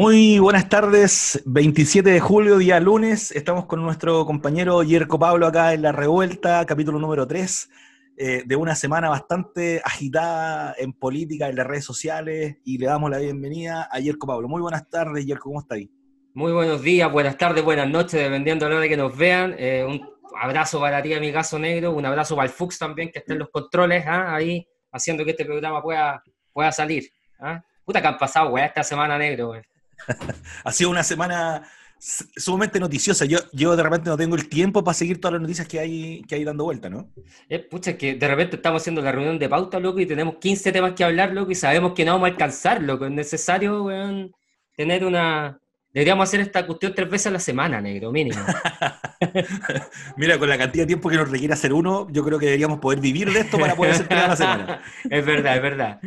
Muy buenas tardes, 27 de julio, día lunes. Estamos con nuestro compañero Yerko Pablo acá en La Revuelta, capítulo número 3, eh, de una semana bastante agitada en política, en las redes sociales, y le damos la bienvenida a Yerko Pablo. Muy buenas tardes, Yerko, ¿cómo está ahí? Muy buenos días, buenas tardes, buenas noches, dependiendo de la hora que nos vean. Eh, un abrazo para ti, amigazo negro, un abrazo para el Fux también, que está en los controles, ¿ah? ahí, haciendo que este programa pueda, pueda salir. ¿ah? Puta que han pasado, weá, esta semana negro, güey? ha sido una semana sumamente noticiosa. Yo, yo de repente no tengo el tiempo para seguir todas las noticias que hay, que hay dando vuelta, ¿no? Eh, pucha, que de repente estamos haciendo la reunión de pauta, loco, y tenemos 15 temas que hablar, loco, y sabemos que no vamos a alcanzar, loco. Es necesario, weón, tener una, Deberíamos hacer esta cuestión tres veces a la semana, negro, mínimo. Mira, con la cantidad de tiempo que nos requiere hacer uno, yo creo que deberíamos poder vivir de esto para poder hacer tres a la semana. es verdad, es verdad.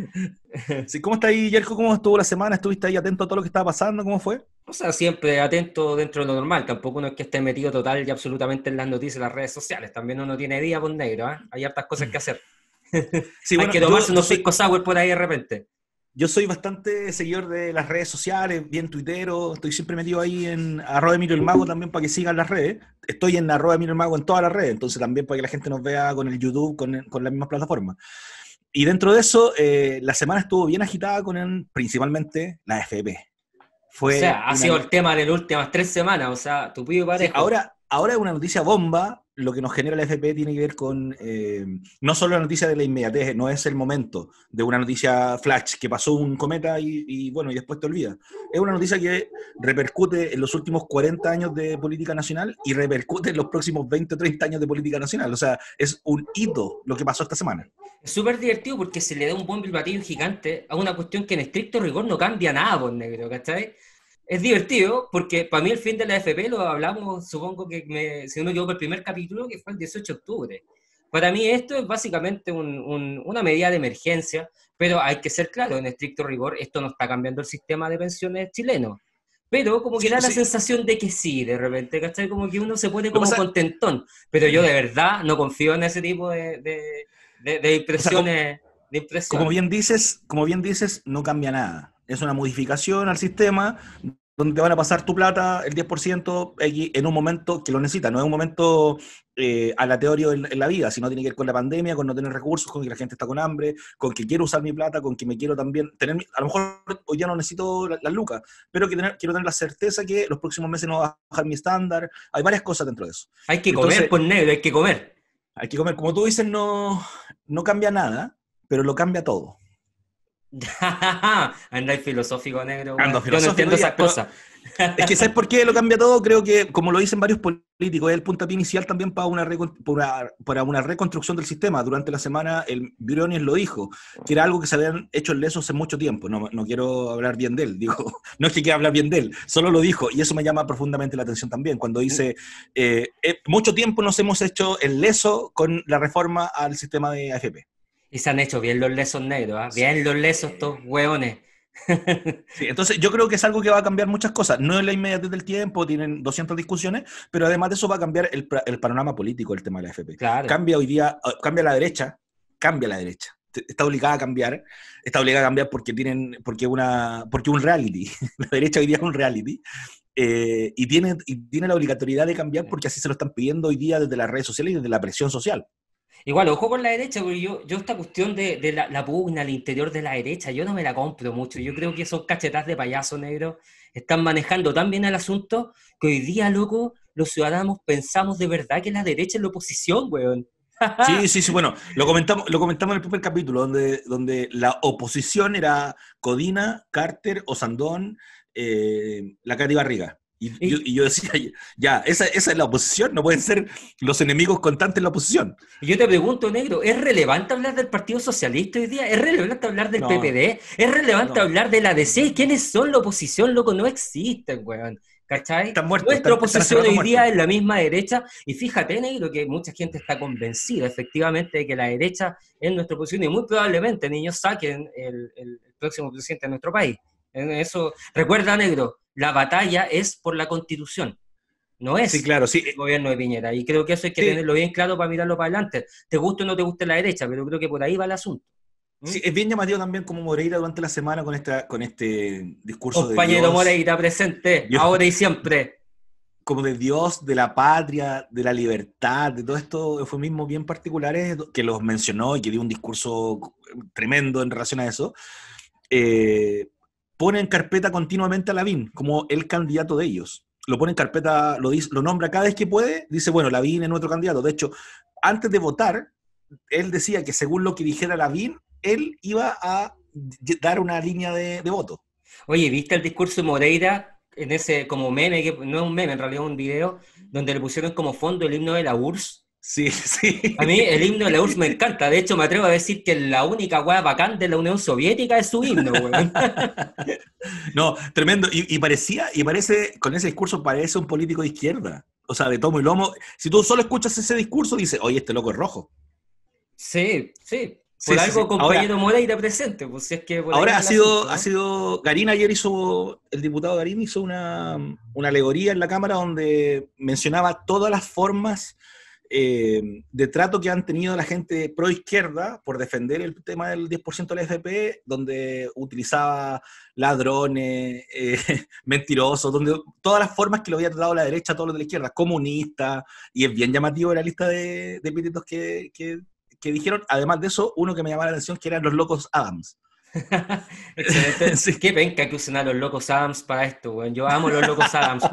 ¿Cómo está ahí, Yerko? ¿Cómo estuvo la semana? ¿Estuviste ahí atento a todo lo que estaba pasando? ¿Cómo fue? O sea, siempre atento dentro de lo normal. Tampoco uno es que esté metido total y absolutamente en las noticias, en las redes sociales. También uno tiene día por pues, negro, ¿eh? Hay hartas cosas que hacer. Hay que tomarse unos soy... por ahí de repente yo soy bastante seguidor de las redes sociales, bien tuitero, estoy siempre metido ahí en arroba Emilio el Mago también para que sigan las redes. Estoy en arroba Emilio el Mago en todas las redes, entonces también para que la gente nos vea con el YouTube, con, las mismas plataformas. Y dentro de eso, eh, la semana estuvo bien agitada con el, principalmente la FP. Fue o sea, ha sido el tema de las últimas tres semanas, o sea, tu pido parejo. ahora, ahora es una noticia bomba, lo que nos genera la FP tiene que ver con eh, no solo la noticia de la inmediatez, no es el momento de una noticia flash que pasó un cometa y, bueno, y después te olvida. Es una noticia que repercute en los últimos 40 años de política nacional y repercute en los próximos 20 o 30 años de política nacional. O sea, es un hito lo que pasó esta semana. Es súper divertido porque se le da un buen bilbatillo gigante a una cuestión que en estricto rigor no cambia nada, por pues, negro, ¿cachai? es divertido porque para mí el fin de la FP lo hablamos, supongo que si uno por el primer capítulo, que fue el 18 de octubre. Para mí esto es básicamente una medida de emergencia, pero hay que ser claro, en estricto rigor, esto no está cambiando el sistema de pensiones chileno. Pero como que da la sensación de que sí, de repente, ¿cachai? Como que uno se pone como contentón. Pero yo de verdad no confío en ese tipo de, de, de, impresiones. de Como bien dices, como bien dices, no cambia nada. Es una modificación al sistema donde te van a pasar tu plata, el 10%, en un momento que lo necesita No es un momento eh, a la teoría en, la vida, sino tiene que ver con la pandemia, con no tener recursos, con que la gente está con hambre, con que quiero usar mi plata, con que me quiero también tener. A lo mejor hoy ya no necesito la lucas, pero quiero tener la certeza que los próximos meses no va a bajar mi estándar. Hay varias cosas dentro de eso. Hay que comer, pues negro, hay que comer. Hay que comer. Como tú dices, no, no cambia nada, pero lo cambia todo. Andáis filosófico negro. Yo no entiendo esas cosas. es que ¿sabes por qué lo cambia todo? Creo que, como lo dicen varios políticos, es el puntapié inicial también para una, para una reconstrucción del sistema. Durante la semana, el Briones lo dijo, que era algo que se habían hecho en lesos hace mucho tiempo. No, no quiero hablar bien de él, digo, no es que quiera hablar bien de él, solo lo dijo. Y eso me llama profundamente la atención también, cuando mm. dice, eh, eh, mucho tiempo nos hemos hecho el leso con la reforma al sistema de AFP. Y se han hecho bien los lesos negros, ¿ah? bien los lesos estos hueones. entonces yo creo que es algo que va a cambiar muchas cosas. No es la inmediatez del tiempo, tienen 200 discusiones, pero además de eso va a cambiar el, el panorama político el tema de la FP. Cambia hoy día, eh, cambia la derecha, cambia la derecha. Está obligada a cambiar, está obligada a cambiar porque tienen, porque una, porque un reality. La derecha hoy día es un reality. Eh, y, tiene, y tiene la obligatoriedad de cambiar porque así se lo están pidiendo hoy día desde las redes sociales y desde la presión social. Igual, ojo con la derecha, porque yo, yo esta cuestión de, la, pugna al interior de la derecha, yo no me la compro mucho. Yo creo que esos cachetas de payaso negro están manejando tan bien el asunto que hoy día, loco, los ciudadanos pensamos de verdad que la derecha es la oposición, weón. Sí, sí, sí, bueno, lo comentamos, lo comentamos en el primer capítulo, donde, donde la oposición era Codina, Carter, Osandón, eh, la Cari Barriga. Y, yo, decía, ya, esa, esa, es la oposición, no pueden ser los enemigos constantes de la oposición. Y yo te pregunto, negro, ¿es relevante hablar del Partido Socialista hoy día? ¿Es relevante hablar del PPD? ¿Es relevante hablar de la DC? ¿Quiénes son la oposición, loco? No existen, weón. ¿Cachai? Nuestra oposición hoy día es la misma derecha, y fíjate, negro, que mucha gente está convencida efectivamente de que la derecha es nuestra oposición, y muy probablemente, niños, saquen el, el próximo presidente de nuestro país eso, recuerda, negro, la batalla es por la constitución. No es sí, claro, sí. el gobierno de Piñera. Y creo que eso hay que tenerlo bien claro para mirarlo para adelante. Te gusta o no te gusta la derecha, pero creo que por ahí va el asunto. ¿Mm? Sí, es bien llamativo también como Moreira durante la semana con, esta, con este discurso Compañero Moreira presente, ahora y siempre. Como de Dios, de la patria, de la libertad, de todo esto fue mismo bien particulares que los mencionó y que dio un discurso tremendo en relación a eso. Eh, pone en carpeta continuamente a Lavín como el candidato de ellos. Lo pone en carpeta, lo, lo nombra cada vez que puede, dice, bueno, Lavín es nuestro candidato. De hecho, antes de votar, él decía que según lo que dijera Lavín, él iba a dar una línea de, voto. Oye, ¿viste el discurso de Moreira en ese como meme, que no es un meme, en realidad es un video, donde le pusieron como fondo el himno de la URSS? Sí, sí. A mí el himno de la URSS me encanta. De hecho, me atrevo a decir que la única weá bacán de la Unión Soviética es su himno, weón. No, tremendo. Y, parecía, y parece, con ese discurso parece un político de izquierda. O sea, de tomo y lomo. Si tú solo escuchas ese discurso, dices, oye, este loco es rojo. Sí, sí. Por algo, compañero Moreira presente. Pues, ahora ha sido, ha sido. Garín ayer hizo. El diputado Garín hizo una, una alegoría en la Cámara donde mencionaba todas las formas eh, de trato que han tenido la gente pro izquierda por defender el tema del 10% del FP, donde utilizaba ladrones, eh, mentirosos, donde todas las formas que lo había tratado la derecha, todos los de la izquierda, comunista, y es bien llamativo la lista de, de que, que, que, dijeron. Además de eso, uno que me llamaba la atención que eran los locos Adams. Excelente. Sí. Qué penca que usen a los locos Adams para esto, weón. Yo amo los locos Adams,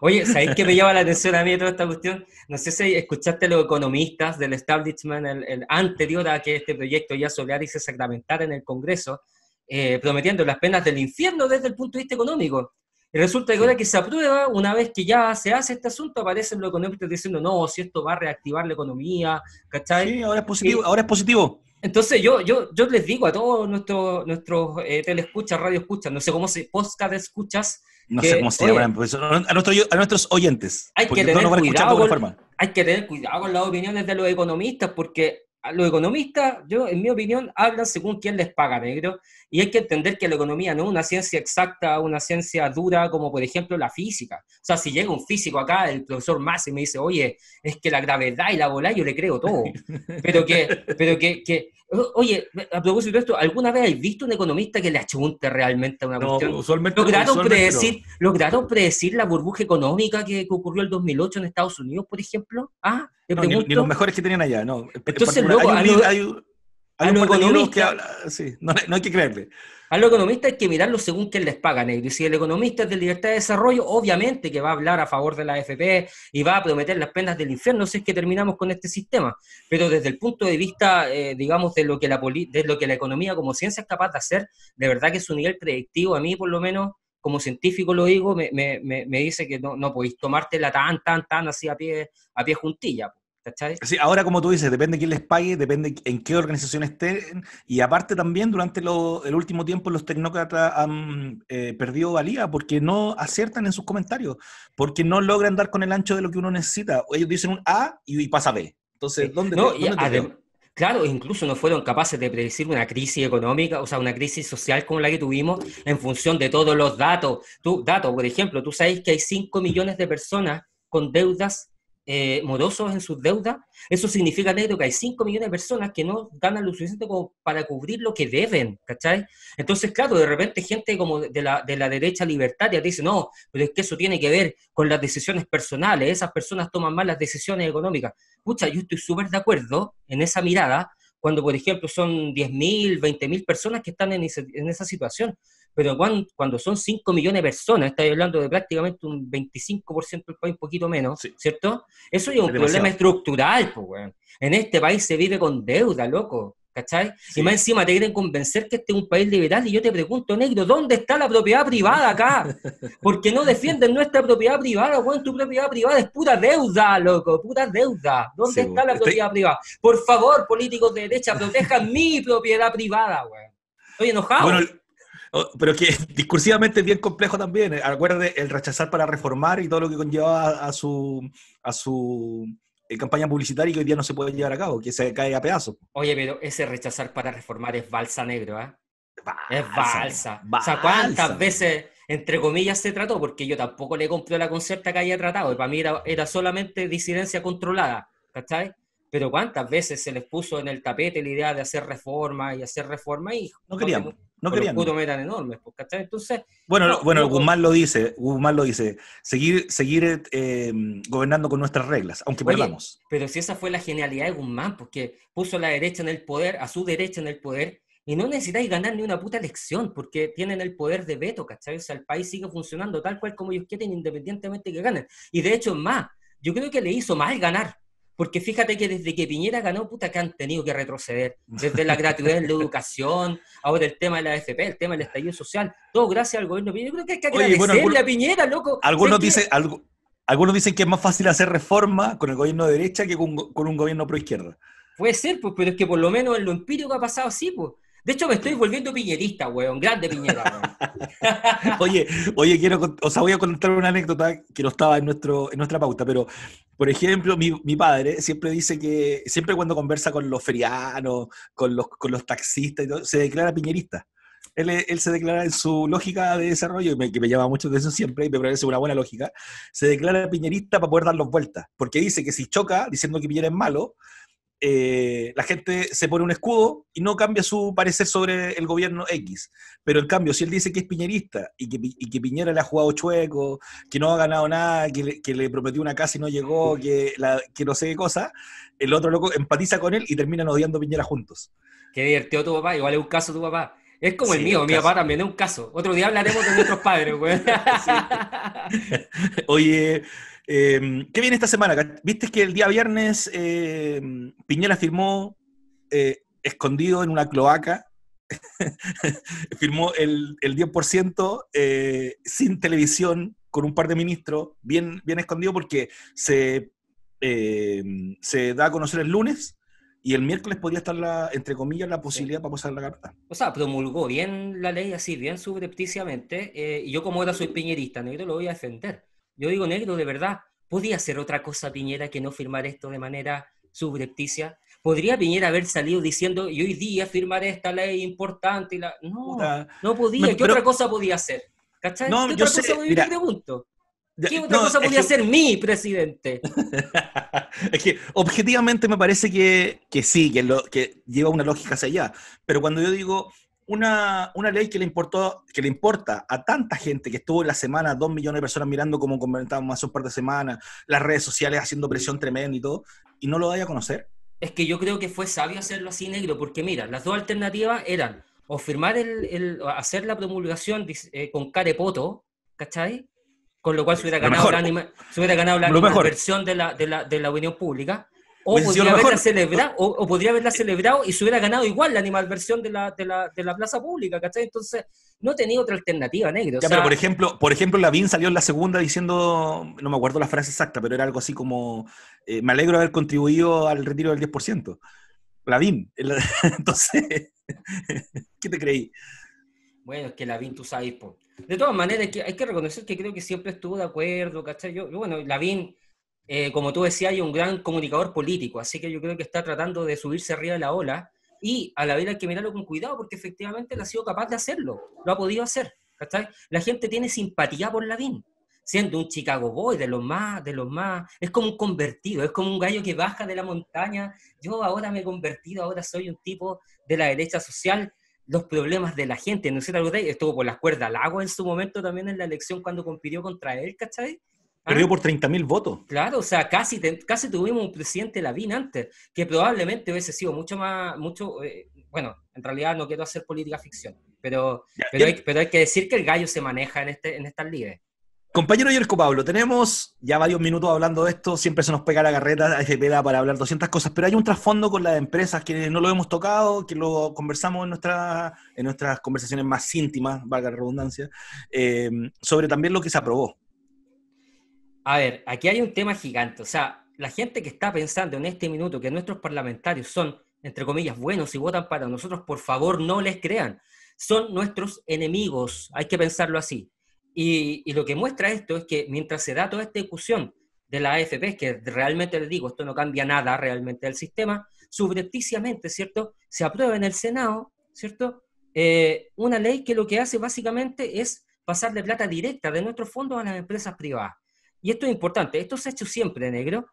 Oye, ¿sabéis qué me llama la atención a mí de toda esta cuestión? No sé si escuchaste los economistas del establishment el, anterior a que este proyecto ya solar y se sacramentara en el Congreso, eh, prometiendo las penas del infierno desde el punto de vista económico. Y resulta que ahora que se aprueba, una vez que ya se hace este asunto, aparecen los economistas diciendo, no, si esto va a reactivar la economía, ¿cachai? Sí, ahora es positivo, ahora es positivo. Entonces yo, yo, yo les digo a todos nuestros nuestros eh, telescuchas, radio escuchas, no sé cómo se podcast escuchas. No sé cómo se pues, a, a nuestros oyentes. Hay que, tener cuidado con, hay que tener cuidado con las opiniones de los economistas porque los economistas, yo, en mi opinión, hablan según quién les paga, negro, y hay que entender que la economía no es una ciencia exacta, una ciencia dura, como por ejemplo la física. O sea, si llega un físico acá, el profesor Máximo me dice, oye, es que la gravedad y la bola, yo le creo todo. Pero que, pero que, Oye, a propósito de esto, ¿alguna vez has visto un economista que le achunte realmente a una cuestión? ¿Lograron, predecir, la burbuja económica que ocurrió el 2008 en Estados Unidos, por ejemplo? Ah, ni, los mejores que tenían allá, no. Entonces, hay, un, economista, que habla, sí, no hay que creerle. A los economistas hay que mirarlo según qué les pagan, negro. Y si el economista es de libertad de desarrollo, obviamente que va a hablar a favor de la AFP y va a prometer las penas del infierno si es que terminamos con este sistema. Pero desde el punto de vista, eh, digamos, de lo, que la poli de lo que la economía como ciencia es capaz de hacer, de verdad que su nivel predictivo, a mí por lo menos, como científico lo digo, me, me, me dice que no, no podéis tomártela tan, tan, tan así a pie, a pie juntilla ahora como tú dices, depende quién les pague, depende en qué organización estén, y aparte también durante el último tiempo los tecnócratas han eh, perdido valía porque no aciertan en sus comentarios, porque no logran dar con el ancho de lo que uno necesita. Ellos dicen un A y, pasa B. Entonces, ¿dónde, Claro, incluso no fueron capaces de predecir una crisis económica, o sea, una crisis social como la que tuvimos en función de todos los datos. Tú, datos, por ejemplo, tú sabes que hay 5 millones de personas con deudas eh, morosos en sus deudas, eso significa, que hay 5 millones de personas que no ganan lo suficiente como para cubrir lo que deben, ¿cachai? Entonces, claro, de repente gente como de la, de la derecha libertaria dice, no, pero es que eso tiene que ver con las decisiones personales, esas personas toman malas decisiones económicas. Pucha, yo estoy súper de acuerdo en esa mirada, cuando, por ejemplo, son 10.000, 20.000 personas que están en, esa situación pero cuando, son 5 millones de personas, estáis hablando de prácticamente un 25% del país, un poquito menos, ¿cierto? Eso es un problema estructural, pues, weón. En este país se vive con deuda, loco. ¿Cachai? Y más encima te quieren convencer que este es un país liberal y yo te pregunto, negro, ¿dónde está la propiedad privada acá? Porque no defienden nuestra propiedad privada, weón, tu propiedad privada es pura deuda, loco, pura deuda. ¿Dónde está la propiedad privada? Por favor, políticos de derecha, protejan mi propiedad privada, weón. Estoy enojado. Oh, pero que discursivamente es bien complejo también. Eh, acuérdate, el rechazar para reformar y todo lo que conlleva a, su, a su eh, campaña publicitaria que hoy día no se puede llevar a cabo, que se cae a pedazos. Oye, pero ese rechazar para reformar es balsa negro, ¿eh? es balsa. O sea, ¿cuántas veces, entre comillas, se trató? Porque yo tampoco le compré la concerta que haya tratado. para mí era, solamente disidencia controlada, ¿cachai? pero cuántas veces se les puso en el tapete la idea de hacer reforma y hacer reforma y no queríamos. No querían. enormes, pues, Entonces. Bueno, bueno, Guzmán lo dice, Guzmán lo dice. Seguir, seguir eh, gobernando con nuestras reglas, aunque oye, Pero si esa fue la genialidad de Guzmán, porque pues, puso a la derecha en el poder, a su derecha en el poder, y no necesitáis ganar ni una puta elección, porque tienen el poder de veto, ¿cachai? O sea, el país sigue funcionando tal cual como ellos quieren, independientemente que ganen. Y de hecho, más, yo creo que le hizo mal ganar, porque fíjate que desde que Piñera ganó, puta, que han tenido que retroceder. Desde la gratuidad de la educación, ahora el tema de la AFP, el tema del estallido social, todo gracias al gobierno Piñera. Yo creo que hay que agradecerle Oye, bueno, a Piñera, loco. Algunos dicen, algunos dicen que es más fácil hacer reforma con el gobierno de derecha que con, con un gobierno pro izquierda. Puede ser, pues, pero es que por lo menos en lo empírico ha pasado así, pues. De hecho, me estoy volviendo piñerista, weón. Grande piñera, oye, oye, quiero, o sea, voy a contar una anécdota que no estaba en, nuestro, en nuestra pauta, pero, por ejemplo, mi, padre siempre dice que, siempre cuando conversa con los ferianos, con los, con los taxistas, se declara piñerista. Él, él, se declara en su lógica de desarrollo, que me llama mucho de eso siempre y me parece una buena lógica, se declara piñerista para poder dar los vueltas, porque dice que si choca diciendo que Piñera es malo, eh, la gente se pone un escudo y no cambia su parecer sobre el gobierno X. Pero en cambio, si él dice que es piñerista y que, Piñera le ha jugado chueco, que no ha ganado nada, que le, prometió una casa y no llegó, que, no sé qué cosa, el otro loco empatiza con él y terminan odiando a Piñera juntos. Qué divertido tu papá, igual es un caso tu papá. Es como el mío, mi papá también es un caso. Otro día hablaremos de nuestros padres, Oye, Em, ¿Qué viene esta semana? Viste que el día viernes em, Piñera firmó eh, escondido en una cloaca, firmó el, el 10% eh, sin televisión con un par de ministros, bien, bien escondido porque se, em, se da a conocer el lunes y el miércoles podría estar, la, entre comillas, la posibilidad para pasar la carta. O sea, promulgó bien la ley así, bien subrepticiamente, eh, y yo como era soy piñerista, negro, lo voy a defender yo digo negro, de verdad. ¿Podía hacer otra cosa Piñera que no firmar esto de manera subrepticia? ¿Podría Piñera haber salido diciendo, y hoy día firmar esta ley importante? Y la... No, no podía. ¿Qué otra cosa podía hacer? ¿Cachai? ¿Qué otra cosa pregunto? ¿Qué otra cosa podía hacer mi presidente? es que objetivamente me parece que, sí, lo, que lleva una lógica hacia allá. Pero cuando yo digo una, ley que le, importó, que le importa a tanta gente que estuvo en la semana, dos millones de personas mirando como comentábamos más un par de semanas, las redes sociales haciendo presión tremenda y todo, y no lo vaya a conocer. Es que yo creo que fue sabio hacerlo así negro, porque mira, las dos alternativas eran o firmar el, el hacer la promulgación eh, con carepoto, ¿cachai? Con lo cual se hubiera ganado, la, anima, de la, de la opinión pública o podría haberla celebrado, o, podría haberla celebrado y se hubiera ganado igual la animalversión de la, de la, plaza pública, ¿cachai? Entonces, no tenía otra alternativa, negro. Ya, pero por ejemplo, por ejemplo, Lavín salió en la segunda diciendo, no me acuerdo la frase exacta, pero era algo así como, eh, me alegro de haber contribuido al retiro del 10%. Lavín, entonces, ¿qué te creí? Bueno, es que Lavín, tú sabes, por. de todas maneras, hay que, reconocer que creo que siempre estuvo de acuerdo, ¿cachai? Yo, bueno, Lavín eh, como tú decías, hay un gran comunicador político, así que yo creo que está tratando de subirse arriba de la ola y a la vez hay que mirarlo con cuidado porque efectivamente él ha sido capaz de hacerlo, lo ha podido hacer. ¿cachai? La gente tiene simpatía por Lavín, siendo un Chicago Boy de los más, de los más, es como un convertido, es como un gallo que baja de la montaña, yo ahora me he convertido, ahora soy un tipo de la derecha social, los problemas de la gente, no sé, algo de estuvo por las cuerdas al agua en su momento también en la elección cuando compitió contra él, ¿cachai? Perdió ah. por 30.000 votos. Claro, o sea, casi, casi tuvimos un presidente Lavín antes, que probablemente hubiese sido mucho más, mucho, eh, bueno, en realidad no quiero hacer política ficción, pero, pero, hay, que decir que el gallo se maneja en, este, en estas ligas. Compañero Yerko Pablo, tenemos ya varios minutos hablando de esto, siempre se nos pega la carreta se para hablar 200 cosas, pero hay un trasfondo con las empresas que no lo hemos tocado, que lo conversamos en, nuestra, en nuestras conversaciones más íntimas, valga la redundancia, eh, sobre también lo que se aprobó a ver, aquí hay un tema gigante. O sea, la gente que está pensando en este minuto que nuestros parlamentarios son, entre comillas, buenos y votan para nosotros, por favor, no les crean. Son nuestros enemigos, hay que pensarlo así. Y, lo que muestra esto es que mientras se da toda esta discusión de la AFP, que realmente les digo, esto no cambia nada realmente del sistema, subrepticiamente, ¿cierto? Se aprueba en el Senado, ¿cierto? Eh, una ley que lo que hace básicamente es pasarle plata directa de nuestros fondos a las empresas privadas y esto es importante, esto se ha hecho siempre, negro,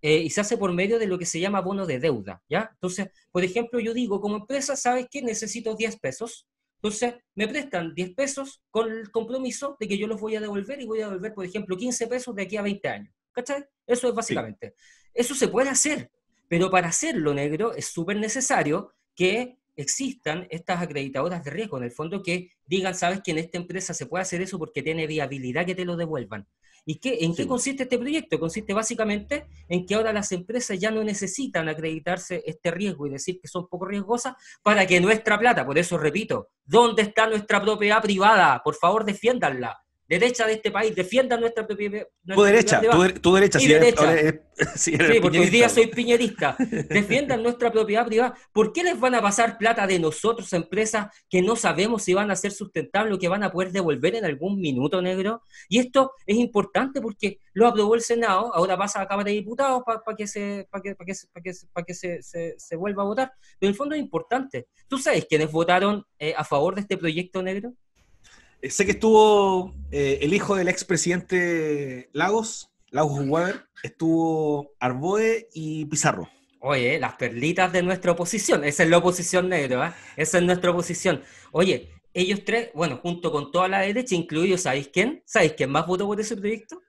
eh, y se hace por medio de lo que se llama bono de deuda, ¿ya? Entonces, por ejemplo, yo digo, como empresa, ¿sabes qué? Necesito 10 pesos, entonces me prestan 10 pesos con el compromiso de que yo los voy a devolver y voy a devolver, por ejemplo, 15 pesos de aquí a 20 años, ¿cachai? Eso es básicamente. Eso se puede hacer, pero para hacerlo, negro, es súper necesario que existan estas acreditadoras de riesgo, en el fondo que digan, sabes que en esta empresa se puede hacer eso porque tiene viabilidad que te lo devuelvan. ¿Y qué, en qué consiste este proyecto? Consiste básicamente en que ahora las empresas ya no necesitan acreditarse este riesgo y decir que son poco riesgosas para que nuestra plata, por eso repito, ¿dónde está nuestra propiedad privada? Por favor, defiéndanla derecha de este país, defiendan nuestra propiedad privada tu derecha, tu, derecha, sí, porque hoy día soy piñerista. Defiendan nuestra propiedad privada. ¿Por qué les van a pasar plata de nosotros a empresas que no sabemos si van a ser sustentables o que van a poder devolver en algún minuto, negro? Y esto es importante porque lo aprobó el Senado, ahora pasa a Cámara de Diputados para que, se, para que, que, se, se, vuelva a votar. Pero en el fondo es importante. ¿Tú sabes quiénes votaron eh, a favor de este proyecto, negro? Eh, sé que estuvo eh, el hijo del expresidente Lagos, Lagos Weber, estuvo Arboe y Pizarro. Oye, las perlitas de nuestra oposición. Esa es la oposición negra, ¿eh? Esa es nuestra oposición. Oye, ellos tres, bueno, junto con toda la derecha, incluido, ¿sabéis quién? ¿Sabéis quién más votó por ese proyecto?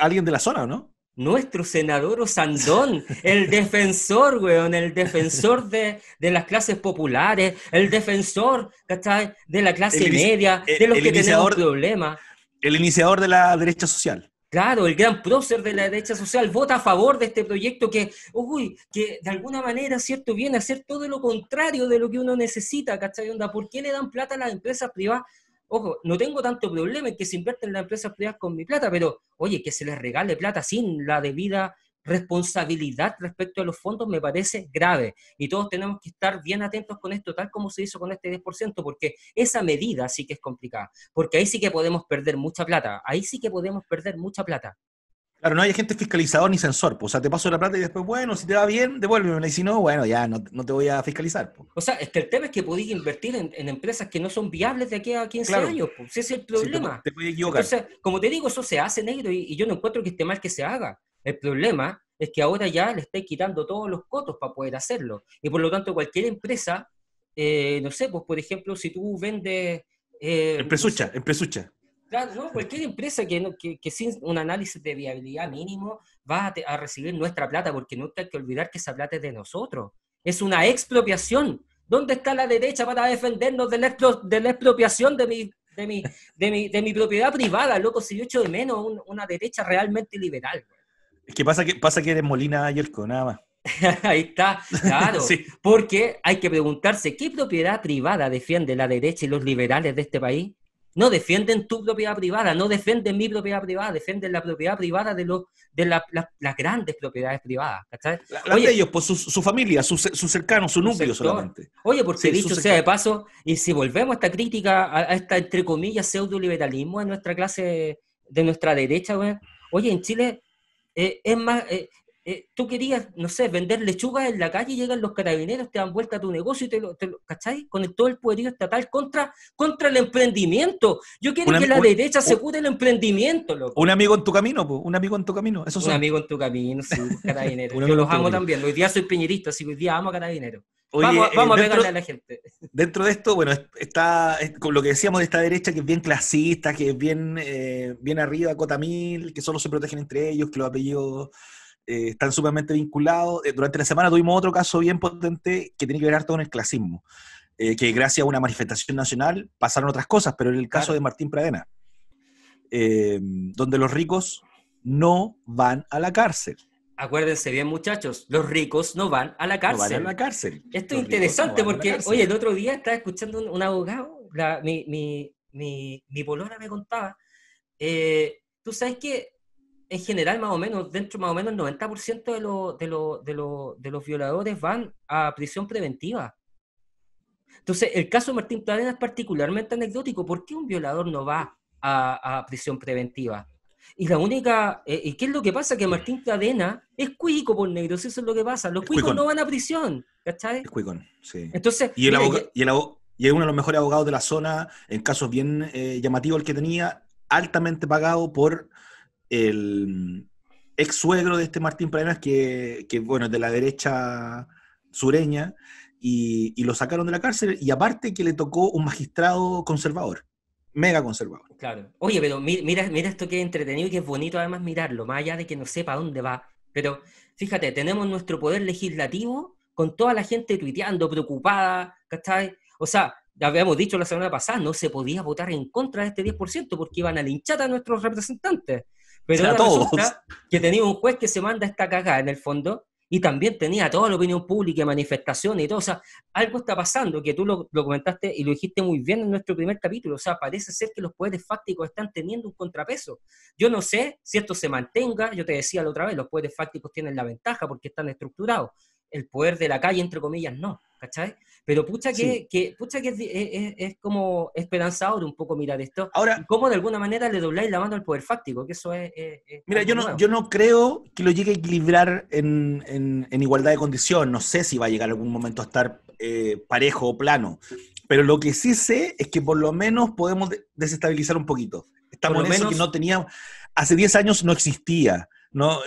alguien de la zona, ¿no? nuestro senador Osandón, el defensor, weón, el defensor de, las clases populares, el defensor, ¿cachai? De la clase media, eh, de los que tenemos problemas. El iniciador de la derecha social. Claro, el gran prócer de la derecha social vota a favor de este proyecto que, uy, que de alguna manera, ¿cierto? Viene a hacer todo lo contrario de lo que uno necesita, ¿cachai? Onda, ¿por qué le dan plata a las empresas privadas ojo, no tengo tanto problema en que se invierten las empresas privadas con mi plata, pero oye, que se les regale plata sin la debida responsabilidad respecto a los fondos me parece grave y todos tenemos que estar bien atentos con esto, tal como se hizo con este 10%, porque esa medida sí que es complicada, porque ahí sí que podemos perder mucha plata, ahí sí que podemos perder mucha plata. Claro, no hay gente fiscalizador ni sensor, pues. o sea, te paso la plata y después, bueno, si te va bien, devuélveme, y si no, bueno, ya no, te voy a fiscalizar. Pues. O sea, este, el tema es que podéis invertir en, empresas que no son viables de aquí a 15 años, ese es el problema. te, puedes equivocar. como te digo, eso se hace negro y, yo no encuentro que esté mal que se haga. El problema es que ahora ya le estáis quitando todos los cotos para poder hacerlo. Y por lo tanto, cualquier empresa, eh, no sé, pues por ejemplo, si tú vendes... Eh, el Claro, cualquier empresa que, que, que, sin un análisis de viabilidad mínimo va a, recibir nuestra plata, porque no hay que olvidar que esa plata es de nosotros. Es una expropiación. ¿Dónde está la derecha para defendernos de la, de la expropiación de mi, propiedad privada, loco? Si yo echo de menos una derecha realmente liberal. Es que pasa que, pasa que eres Molina con nada más. Ahí está, claro. Porque hay que preguntarse, ¿qué propiedad privada defiende la derecha y los liberales de este país? No defienden tu propiedad privada, no defienden mi propiedad privada, defienden la propiedad privada de, los, de las grandes propiedades privadas. ¿cachai? Oye, de ellos, por pues, su, familia, sus cercanos, su núcleo solamente. Oye, porque dicho sea de paso, y si volvemos a esta crítica, a, esta, entre comillas, pseudo-liberalismo de nuestra clase, de nuestra derecha, Oye, en Chile eh, es más, eh, eh, tú querías, no sé, vender lechugas en la calle, llegan los carabineros, te dan vuelta a tu negocio y te lo, te Con todo el poderío estatal contra, contra el emprendimiento. Yo quiero que la derecha se cure el emprendimiento, Un amigo en tu camino, un amigo en tu camino. Eso un amigo en tu camino, sí, pues, carabineros. Yo los amo también. Hoy día soy piñerista, así que hoy día amo a carabineros. vamos, a eh, pegarle a la gente. Dentro de esto, bueno, está con lo que decíamos de esta derecha que es bien clasista, que es bien, eh, bien arriba, cotamil, que solo se protegen entre ellos, que los apellidos eh, están sumamente vinculados. Eh, durante la semana tuvimos otro caso bien potente que tiene que ver con el clasismo, eh, que gracias a una manifestación nacional pasaron otras cosas, pero en el caso de Martín Pradena, donde los ricos no van a la cárcel. Acuérdense bien, muchachos, los ricos no van a la cárcel. la cárcel. Esto es interesante porque, oye, el otro día estaba escuchando un, abogado, mi, mi, mi, polona me contaba, tú sabes que en general, más o menos, dentro más o menos el 90% de, los violadores van a prisión preventiva. Entonces, el caso de Martín cadena es particularmente anecdótico. ¿Por qué un violador no va a, prisión preventiva? Y la única. Eh, ¿Y qué es lo que pasa? Que Martín Cadena es cuico por negros, eso es lo que pasa. Los cuicos no van a prisión, ¿cachai? Es cuicón, sí. Entonces. Y, y, es uno de los mejores abogados de la zona, en casos bien eh, llamativos el que tenía, altamente pagado por el mm, ex suegro de este Martín Pradenas, que, bueno, es de la derecha sureña, y, lo sacaron de la cárcel, y aparte que le tocó un magistrado conservador, mega conservador. Claro. Oye, pero mira, mira esto que es entretenido y que es bonito además mirarlo, más allá de que no sepa dónde va. Pero fíjate, tenemos nuestro poder legislativo con toda la gente tuiteando, preocupada, ¿cachai? O sea, ya habíamos dicho la semana pasada, no se podía votar en contra de este 10% porque iban a linchar a nuestros representantes. Pero a todos. que tenía un juez que se manda esta cagada en el fondo y también tenía toda la opinión pública, manifestaciones y todo. O sea, algo está pasando que tú lo, lo, comentaste y lo dijiste muy bien en nuestro primer capítulo. O sea, parece ser que los poderes fácticos están teniendo un contrapeso. Yo no sé si esto se mantenga. Yo te decía la otra vez, los poderes fácticos tienen la ventaja porque están estructurados. El poder de la calle, entre comillas, no. ¿Cachai? Pero pucha que, que, es, es, como esperanzador un poco mirar esto. Ahora, cómo de alguna manera le dobláis la mano al poder fáctico, que eso es... mira, yo no, yo no creo que lo llegue a equilibrar en, en, igualdad de condición. No sé si va a llegar algún momento a estar eh, parejo o plano. Pero lo que sí sé es que por lo menos podemos desestabilizar un poquito. Estamos por lo en eso que no teníamos... Hace 10 años no existía. No,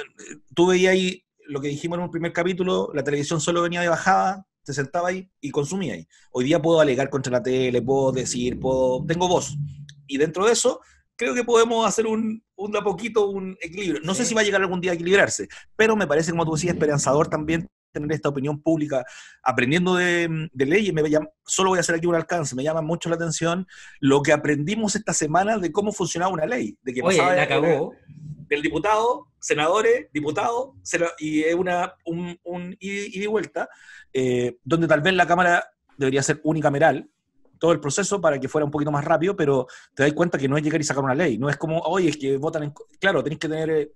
tú veías ahí lo que dijimos en un primer capítulo, la televisión solo venía de bajada, te sentaba ahí y consumía ahí. Hoy día puedo alegar contra la tele, puedo decir, puedo, tengo voz. Y dentro de eso, creo que podemos hacer un, un poquito un equilibrio. No sé si va a llegar algún día a equilibrarse, pero me parece, como tú decías, esperanzador también tener esta opinión pública, aprendiendo de, de leyes, me solo voy a hacer aquí un alcance, me llama mucho la atención lo que aprendimos esta semana de cómo funcionaba una ley, de que Oye, pasaba, del diputado, senadores, diputados, y es una, un, ida y vuelta, eh, donde tal vez la Cámara debería ser unicameral, todo el proceso para que fuera un poquito más rápido, pero te das cuenta que no es llegar y sacar una ley, no es como, oye, es que votan en... Claro, tenés que tener eh,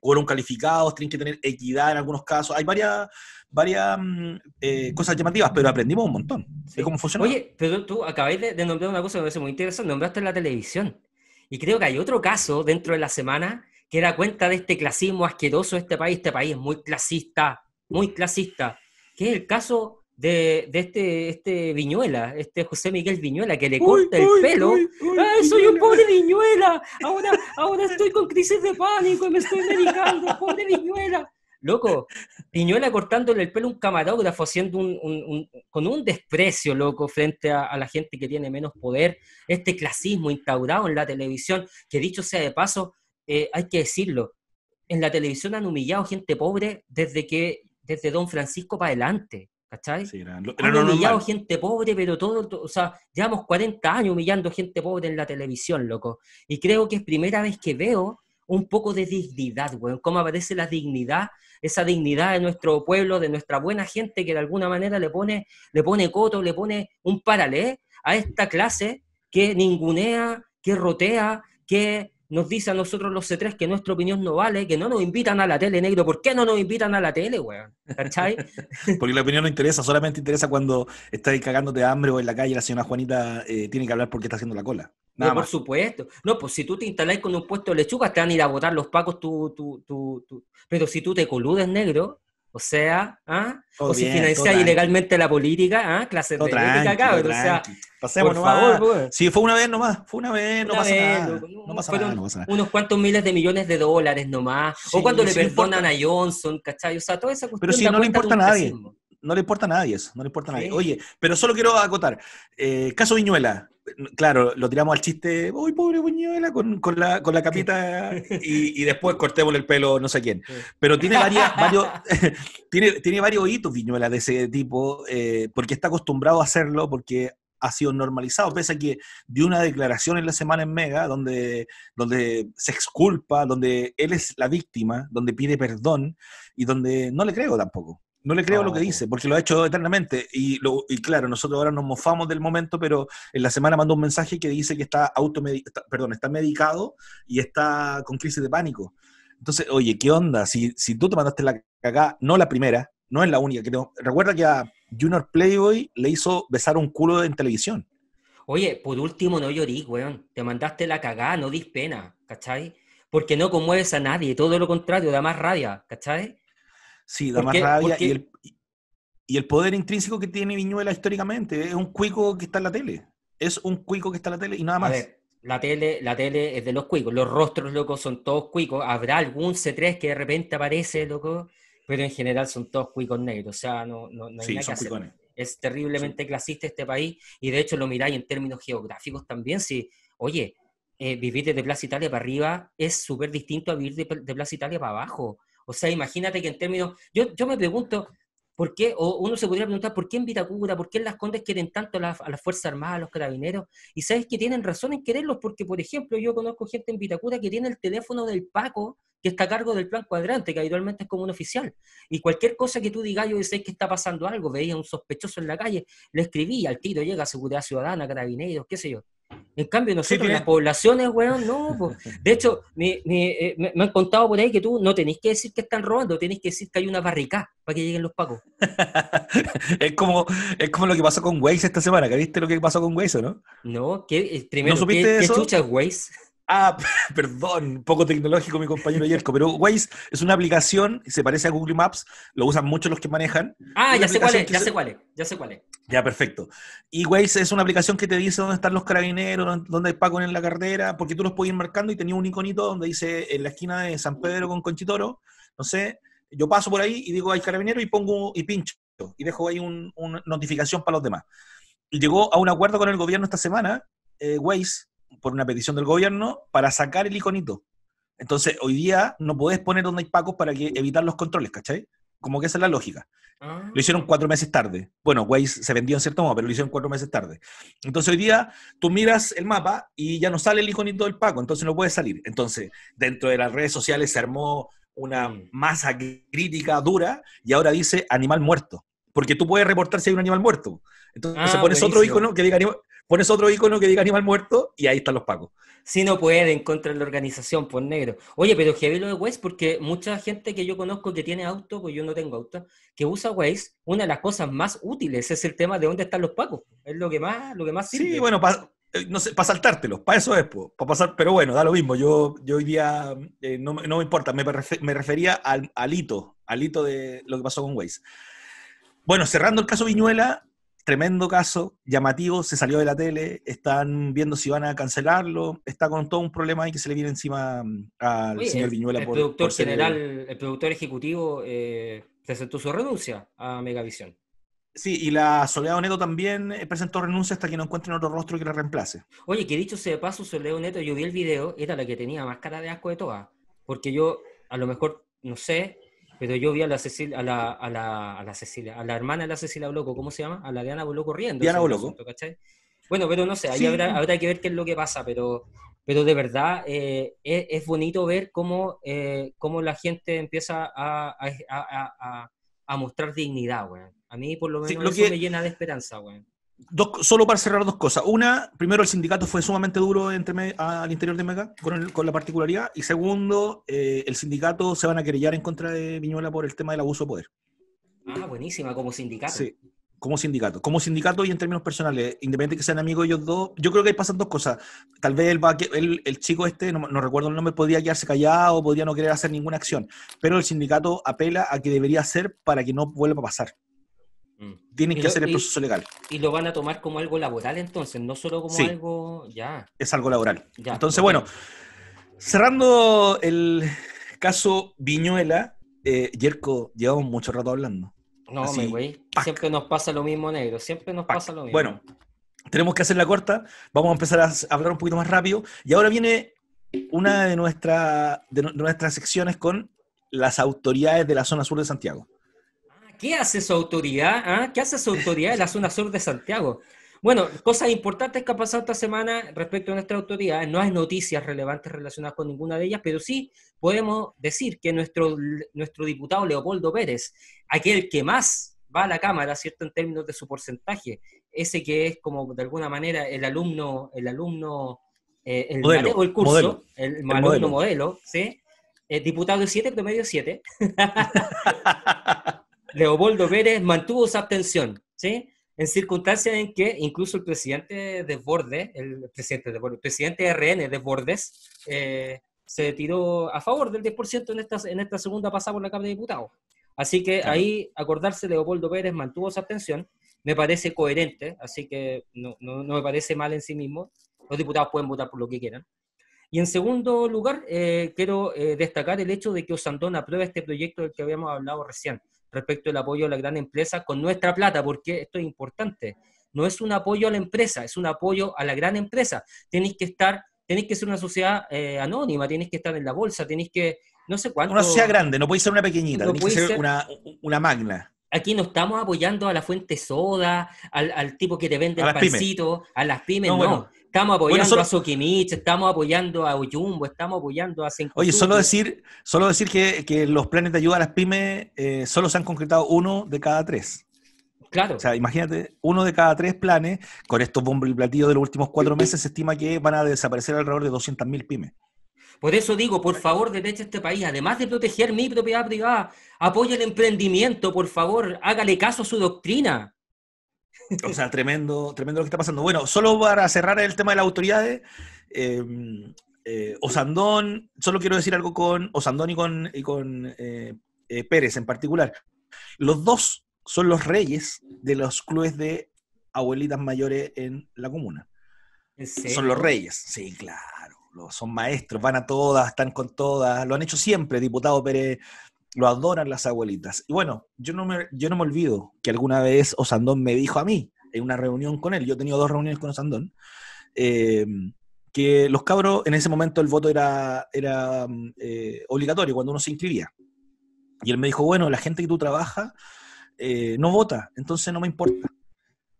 quórum calificados, tenés que tener equidad en algunos casos, hay varias, varias mm, eh, cosas llamativas, pero aprendimos un montón de cómo funciona. Oye, pero tú acabáis de, de, nombrar una cosa que me parece muy interesante, nombraste la televisión. Y creo que hay otro caso dentro de la semana que da cuenta de este clasismo asqueroso de este país. Este país es muy clasista, muy clasista, que es el caso de, este, este Viñuela, este José Miguel Viñuela, que le corta el pelo. ¡Ay, ¡Ah, soy un pobre Viñuela! Ahora, ahora estoy con crisis de pánico y me estoy medicando, pobre Viñuela. Loco, Piñuela cortándole el pelo un camarógrafo, haciendo un, con un desprecio, loco, frente a, la gente que tiene menos poder, este clasismo instaurado en la televisión, que dicho sea de paso, eh, hay que decirlo, en la televisión han humillado gente pobre desde que, desde Don Francisco para adelante. ¿Cachai? Sí, han humillado gente pobre, pero todo, todo, o sea, llevamos 40 años humillando gente pobre en la televisión, loco. Y creo que es primera vez que veo un poco de dignidad, güey, ¿Cómo aparece la dignidad? Esa dignidad de nuestro pueblo, de nuestra buena gente que de alguna manera le pone, le pone coto, le pone un paralé a esta clase que ningunea, que rotea, que nos dice a nosotros los C3 que nuestra opinión no vale, que no nos invitan a la tele, negro. ¿Por qué no nos invitan a la tele, güey? ¿Cachai? Porque la opinión no interesa, solamente interesa cuando estáis cagándote de hambre o en la calle la señora Juanita eh, tiene que hablar porque está haciendo la cola no, por supuesto. No, pues si tú te instalás con un puesto de lechuga, te van a ir a votar los pacos tu, tú, tú. Pero si tú te coludes, negro, o sea, ¿ah? o si financias ilegalmente la política, ¿ah? clase de política, cabrón. O sea, Pasemos por Favor, pues. Sí, fue una vez nomás, fue una vez, no, pasa, nada. no, pasa, nada, Unos cuantos miles de millones de dólares nomás. o cuando le perdonan a Johnson, ¿cachai? O sea, toda esa cuestión. Pero si no le importa a nadie. No le importa a nadie eso, no le importa a nadie. Oye, pero solo quiero acotar. Eh, caso Viñuela, claro, lo tiramos al chiste, uy, pobre Viñuela con, la, capita y, después cortémosle el pelo no sé quién. Pero tiene, varias, varios, tiene, varios hitos Viñuela de ese tipo, eh, porque está acostumbrado a hacerlo, porque ha sido normalizado, pese a que dio una declaración en la semana en Mega, donde, donde se exculpa, donde él es la víctima, donde pide perdón y donde no le creo tampoco. No le creo lo que oh. dice, porque lo ha hecho eternamente. Y, claro, nosotros ahora nos mofamos del momento, pero en la semana mandó un mensaje que dice que está, auto perdón, está medicado y está con crisis de pánico. Entonces, oye, ¿qué onda? Si, si tú te mandaste la cagada, no la primera, no es la única. Que recuerda que a Junior Playboy le hizo besar un culo en televisión. Oye, por último, no llorís, weón. Te mandaste la cagada, no dis pena, ¿cachai? Porque no conmueves a nadie, todo lo contrario, da más rabia, ¿cachai? Sí, da más Y el, poder intrínseco que tiene Viñuela históricamente es un cuico que está en la tele. Es un cuico que está en la tele y nada más. la tele, la tele es de los cuicos. Los rostros, locos son todos cuicos. Habrá algún C3 que de repente aparece, loco, pero en general son todos cuicos negros. O sea, no, no, hay nada Es terriblemente clasista este país y de hecho lo miráis en términos geográficos también. Si, oye, eh, vivir de Plaza Italia para arriba es súper distinto a vivir de, de, Plaza Italia para abajo. O sea, imagínate que en términos, yo, yo me pregunto, ¿por qué? O uno se podría preguntar, ¿por qué en Vitacura? ¿Por qué en las Condes quieren tanto a las, Fuerzas Armadas, a los carabineros? Y sabes que tienen razón en quererlos, porque, por ejemplo, yo conozco gente en Vitacura que tiene el teléfono del Paco, que está a cargo del plan cuadrante, que habitualmente es como un oficial. Y cualquier cosa que tú digas, yo sé que está pasando algo, veía a un sospechoso en la calle, le escribí, al tiro llega a Seguridad Ciudadana, Carabineros, qué sé yo. En cambio, nosotros, las poblaciones, weón, no. De hecho, eh, me, han contado por ahí que tú no tenés que decir que están robando, tenés que decir que hay una barricada para que lleguen los pacos. es, como, es como lo que pasó con Waze esta semana, ¿que viste lo que pasó con Waze o no? No, que eh, primero, que ¿qué, chucha Waze? Ah, perdón, poco tecnológico mi compañero Yerko, pero Waze es una aplicación, se parece a Google Maps, lo usan mucho los que manejan. Ah, ya sé, cuál es, ya sé cuál es, ya sé cuál es. Ya, perfecto. Y Waze es una aplicación que te dice dónde están los carabineros, dónde paco en la carretera, porque tú los puedes ir marcando y tenía un iconito donde dice en la esquina de San Pedro con Conchitoro, no sé, yo paso por ahí y digo hay carabinero y pongo y pincho y dejo ahí una notificación para los demás. Y llegó a un acuerdo con el gobierno esta semana, eh, Waze, por una petición del gobierno para sacar el iconito. Entonces, hoy día no podés poner donde hay pacos para que, evitar los controles, ¿cachai? Como que esa es la lógica. Ah. Lo hicieron cuatro meses tarde. Bueno, Waze se vendió en cierto modo, pero lo hicieron cuatro meses tarde. Entonces, hoy día tú miras el mapa y ya no sale el iconito del paco, entonces no puede salir. Entonces, dentro de las redes sociales se armó una masa crítica dura y ahora dice animal muerto porque tú puedes reportar si hay un animal muerto. Entonces ah, pones otro icono que diga animal, pones otro icono que diga animal muerto y ahí están los pacos. Si no pueden contra la organización, por pues, negro. Oye, pero qué lo de Waze, porque mucha gente que yo conozco que tiene auto, pues yo no tengo auto, que usa Waze, una de las cosas más útiles es el tema de dónde están los pacos. Es lo que más, lo que más sirve. Sí, bueno, para eh, no sé, para saltártelos, para eso es, para pasar, pero bueno, da lo mismo, yo, yo hoy día eh, no, me importa, me, refería al, al hito, al hito de lo que pasó con Waze. Bueno, cerrando el caso Viñuela, tremendo caso, llamativo, se salió de la tele, están viendo si van a cancelarlo, está con todo un problema ahí que se le viene encima mm, al señor Viñuela. El productor general, el... productor ejecutivo eh, presentó su renuncia a Megavisión. Sí, y la Soledad Neto también eh, presentó renuncia hasta que no encuentren otro rostro que la reemplace. Oye, que dicho sea de paso, Soledad Oneto, yo vi el video, era la que tenía más cara de asco de todas, porque yo a lo mejor, no sé, pero yo vi a la Cecilia, a la, a la, a la Cecilia, a la hermana de la Cecilia Boloco, ¿cómo se llama? A la Diana Boloco riendo. Diana Bloco. bueno, pero no sé, ahí habrá, que ver qué es lo que pasa, pero, pero de verdad eh, es, bonito ver cómo, eh, cómo la gente empieza a, a, a mostrar dignidad, güey. A mí por lo menos que... me llena de esperanza, güey solo para cerrar dos cosas. Una, primero, el sindicato fue sumamente duro entre, al interior de Mega con, la particularidad. Y segundo, eh, el sindicato se van a querellar en contra de Viñuela por el tema del abuso de poder. Ah, buenísima, como sindicato. Sí, como sindicato. Como sindicato y en términos personales, independiente que sean amigos ellos dos, yo creo que ahí pasan dos cosas. Tal vez el, va, chico este, no, recuerdo el nombre, podía quedarse callado, podía no querer hacer ninguna acción. Pero el sindicato apela a que debería hacer para que no vuelva a pasar. Mm. Tienen que hacer el proceso legal. Y lo van a tomar como algo laboral entonces, no solo como algo... Ya. Es algo laboral. entonces, bueno, cerrando el caso Viñuela, eh, Yerko, llevamos mucho rato hablando. No, mi güey. Siempre nos pasa lo mismo, negro. Siempre nos pasa lo mismo. Bueno, tenemos que hacer la corta. Vamos a empezar a hablar un poquito más rápido. Y ahora viene una de, nuestras de nuestras secciones con las autoridades de la zona sur de Santiago. ¿qué hace su autoridad? Ah? ¿Qué hace su autoridad en la zona sur de Santiago? Bueno, cosas importantes que ha pasado esta semana respecto a nuestra autoridad. No hay noticias relevantes relacionadas con ninguna de ellas, pero sí podemos decir que nuestro, nuestro diputado Leopoldo Pérez, aquel que más va a la Cámara, ¿cierto? En términos de su porcentaje, ese que es como de alguna manera el alumno, el alumno, eh, el, modelo, el curso, el, alumno modelo, ¿sí? Eh, diputado de siete, promedio 7. Leopoldo Pérez mantuvo su abstención, ¿sí? En circunstancias en que incluso el presidente de Bordes, el presidente de Bordes, el presidente RN de Bordes, eh, se tiró a favor del 10% en esta, en esta segunda pasada por la Cámara de Diputados. Así que ahí acordarse, Leopoldo Pérez mantuvo su abstención, me parece coherente, así que no, no, no me parece mal en sí mismo. Los diputados pueden votar por lo que quieran. Y en segundo lugar, eh, quiero eh, destacar el hecho de que Osandón aprueba este proyecto del que habíamos hablado recién respecto al apoyo a la gran empresa con nuestra plata, porque esto es importante. No es un apoyo a la empresa, es un apoyo a la gran empresa. Tienes que estar, tenéis que ser una sociedad eh, anónima, tienes que estar en la bolsa, tenéis que, no sé cuánto. Una sociedad grande, no puede ser una pequeñita, no que ser, una, una magna aquí no estamos apoyando a la fuente soda, al, tipo que te vende el pancito, a las pymes, no. Estamos apoyando a Sokimich, estamos apoyando a Oyumbo, estamos apoyando a Oye, solo decir, solo decir que, los planes de ayuda a las pymes eh, solo se han concretado uno de cada tres. Claro. O sea, imagínate, uno de cada tres planes, con estos bombos y platillos de los últimos cuatro meses, se estima que van a desaparecer alrededor de 200.000 pymes. Por eso digo, por favor, derecha este país, además de proteger mi propiedad privada, apoya el emprendimiento, por favor, hágale caso a su doctrina. O sea, tremendo, tremendo lo que está pasando. Bueno, solo para cerrar el tema de las autoridades, em, eh, Osandón, solo quiero decir algo con Osandón y con, eh, eh, Pérez en particular. Los dos son los reyes de los clubes de abuelitas mayores en la comuna. son los reyes, sí, claro son maestros, van a todas, están con todas, lo han hecho siempre, diputado Pérez, lo adoran las abuelitas. Y bueno, yo no me, yo no me olvido que alguna vez Osandón me dijo a mí, en una reunión con él, yo he tenido dos reuniones con Osandón, em, que los cabros, en ese momento el voto era, era mm, eh, obligatorio cuando uno se inscribía. Y él me dijo, bueno, la gente que tú trabajas eh, no vota, entonces no me importa.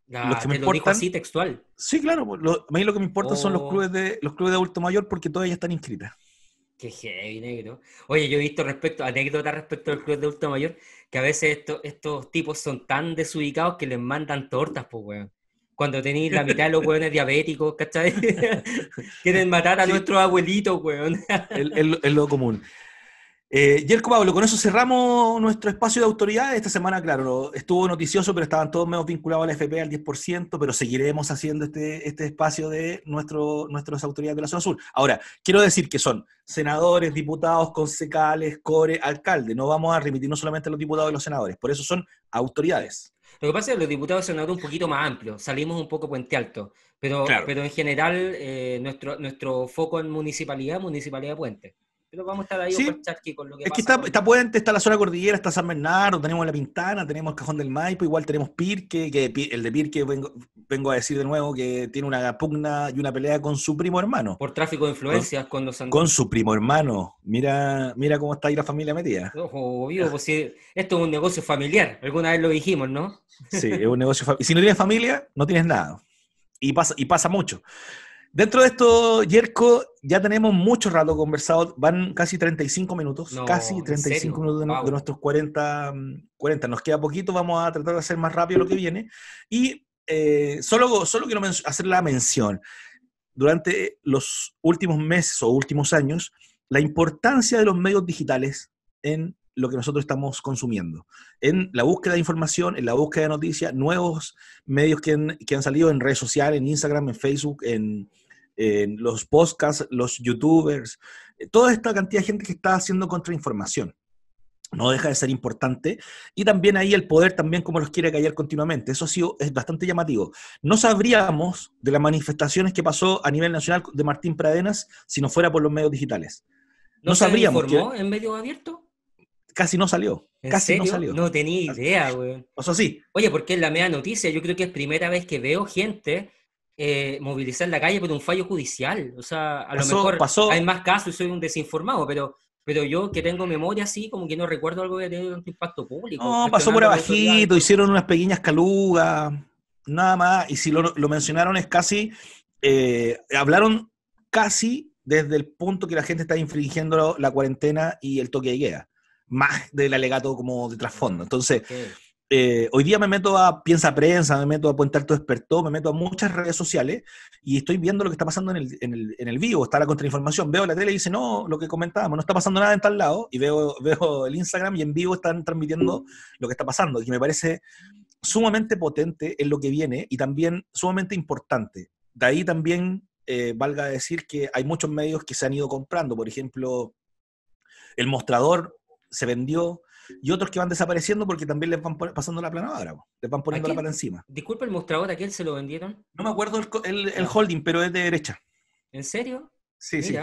La, ah, me así textual. Sí, claro. Pues, lo, a mí lo que me importa son los oh. clubes de los clubes de adulto mayor porque todas ellas están inscritas. Qué heavy, negro. Oye, yo he visto respecto, anécdotas respecto al club de adulto mayor, que a veces estos tipos son tan desubicados que les mandan tortas, pues, weón. Cuando tenéis la mitad de los weones diabéticos, ¿cachai? Quieren matar a nuestros abuelitos, weón. es, lo común. Yerko eh, Pablo, con eso cerramos nuestro espacio de autoridades. Esta semana, claro, estuvo noticioso, pero estaban todos menos vinculados al FP al 10%, pero seguiremos haciendo este, este, espacio de nuestro, nuestras autoridades de la zona sur. Ahora, quiero decir que son senadores, diputados, concejales, core, alcalde. No vamos a remitirnos solamente a los diputados y los senadores, por eso son autoridades. Lo que pasa es que los diputados son un poquito más amplios, salimos un poco puente alto, pero, pero en general eh, nuestro, nuestro foco en municipalidad, municipalidad puente. Pero vamos a estar ahí con lo que Es que pues. está, Puente, está la zona cordillera, está San Bernardo, tenemos La Pintana, tenemos Cajón del Maipo, igual tenemos Pirque, que el de Pirque vengo, vengo a decir de nuevo que tiene una pugna y una pelea con su primo hermano. Por tráfico de influencias con, los Con su primo hermano. Mira, mira cómo está ahí la familia metida. Ojo, vivo, pues esto es un negocio familiar. Alguna vez lo dijimos, ¿no? Sí, es un negocio familiar. si no tienes familia, no tienes nada. Y pasa, y pasa mucho. Dentro de esto, Yerko, ya tenemos mucho rato conversado, van casi 35 minutos, casi 35 minutos de, nuestros 40, 40, mm, nos queda poquito, vamos a tratar de hacer más rápido lo que viene. Y eh, solo, solo quiero hacer la mención, durante los últimos meses o últimos años, la importancia de los medios digitales en lo que nosotros estamos consumiendo. En la búsqueda de información, en la búsqueda de noticias, nuevos medios que han, salido en redes sociales, en Instagram, en Facebook, en, los podcasts, los youtubers, toda esta cantidad de gente que está haciendo contrainformación. No deja de ser importante. Y también ahí el poder también como los quiere callar continuamente. Eso ha sido, es bastante llamativo. No sabríamos de las manifestaciones que pasó a nivel nacional de Martín Pradenas si no fuera por los medios digitales. No, sabríamos. Se informó en medio abierto? Casi no salió. casi no salió. No tenía idea, güey. O sea, sí. Oye, porque es la media noticia. Yo creo que es primera vez que veo gente eh, movilizar la calle por un fallo judicial. O sea, a lo mejor hay más casos, y soy un desinformado, pero, pero yo que tengo memoria así, como que no recuerdo algo que tenido un impacto público. No, pasó por abajito, hicieron unas pequeñas calugas, nada más. Y si lo, mencionaron es casi, eh, hablaron casi desde el punto que la gente está infringiendo la, cuarentena y el toque de queda, más del alegato como de trasfondo. Entonces... Eh, hoy día me meto a Piensa Prensa, me meto a Puente Alto Despertó, me meto a muchas redes sociales y estoy viendo lo que está pasando en el, vivo, está la contrainformación. Veo la tele y dice, no, lo que comentábamos, no está pasando nada en tal lado. Y veo, veo el Instagram y en vivo están transmitiendo lo que está pasando. Y me parece sumamente potente en lo que viene y también sumamente importante. De ahí también eh, valga decir que hay muchos medios que se han ido comprando. Por ejemplo, el mostrador se vendió y otros que van desapareciendo porque también les van pasando la planadora, les van poniendo la pala encima. Disculpa, el mostrador, ¿a quién se lo vendieron? No me acuerdo el, el, holding, pero es de derecha. ¿En serio? Sí, sí,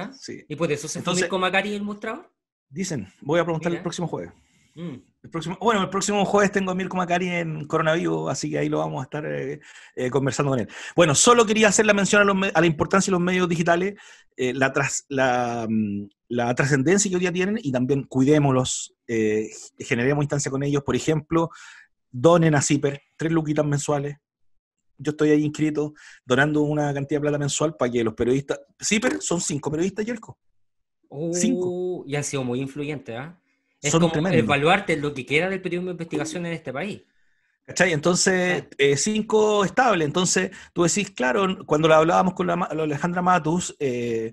¿Y por eso se Entonces, fue Macari el mostrador? Dicen, voy a preguntar el próximo jueves. Mm. bueno, el próximo jueves tengo a Mirko Macari en coronavirus, así que ahí lo vamos a estar eh, eh, conversando con él. Bueno, solo quería hacer la mención a, la importancia de los medios digitales, eh, mm, la, trascendencia que hoy día tienen y también cuidémoslos, generemos instancia con ellos. Por ejemplo, donen a CIPER tres luquitas mensuales. Yo estoy ahí inscrito, donando una cantidad de plata mensual para que los periodistas. CIPER son cinco periodistas, Yerko. cinco. Uh, y han sido muy influyentes, ¿ah? Es como evaluarte lo que quiera del periodismo de investigación en este país. ¿Cachai? Entonces, eh, cinco estable. Entonces, tú decís, claro, cuando lo hablábamos con Alejandra Matus, eh,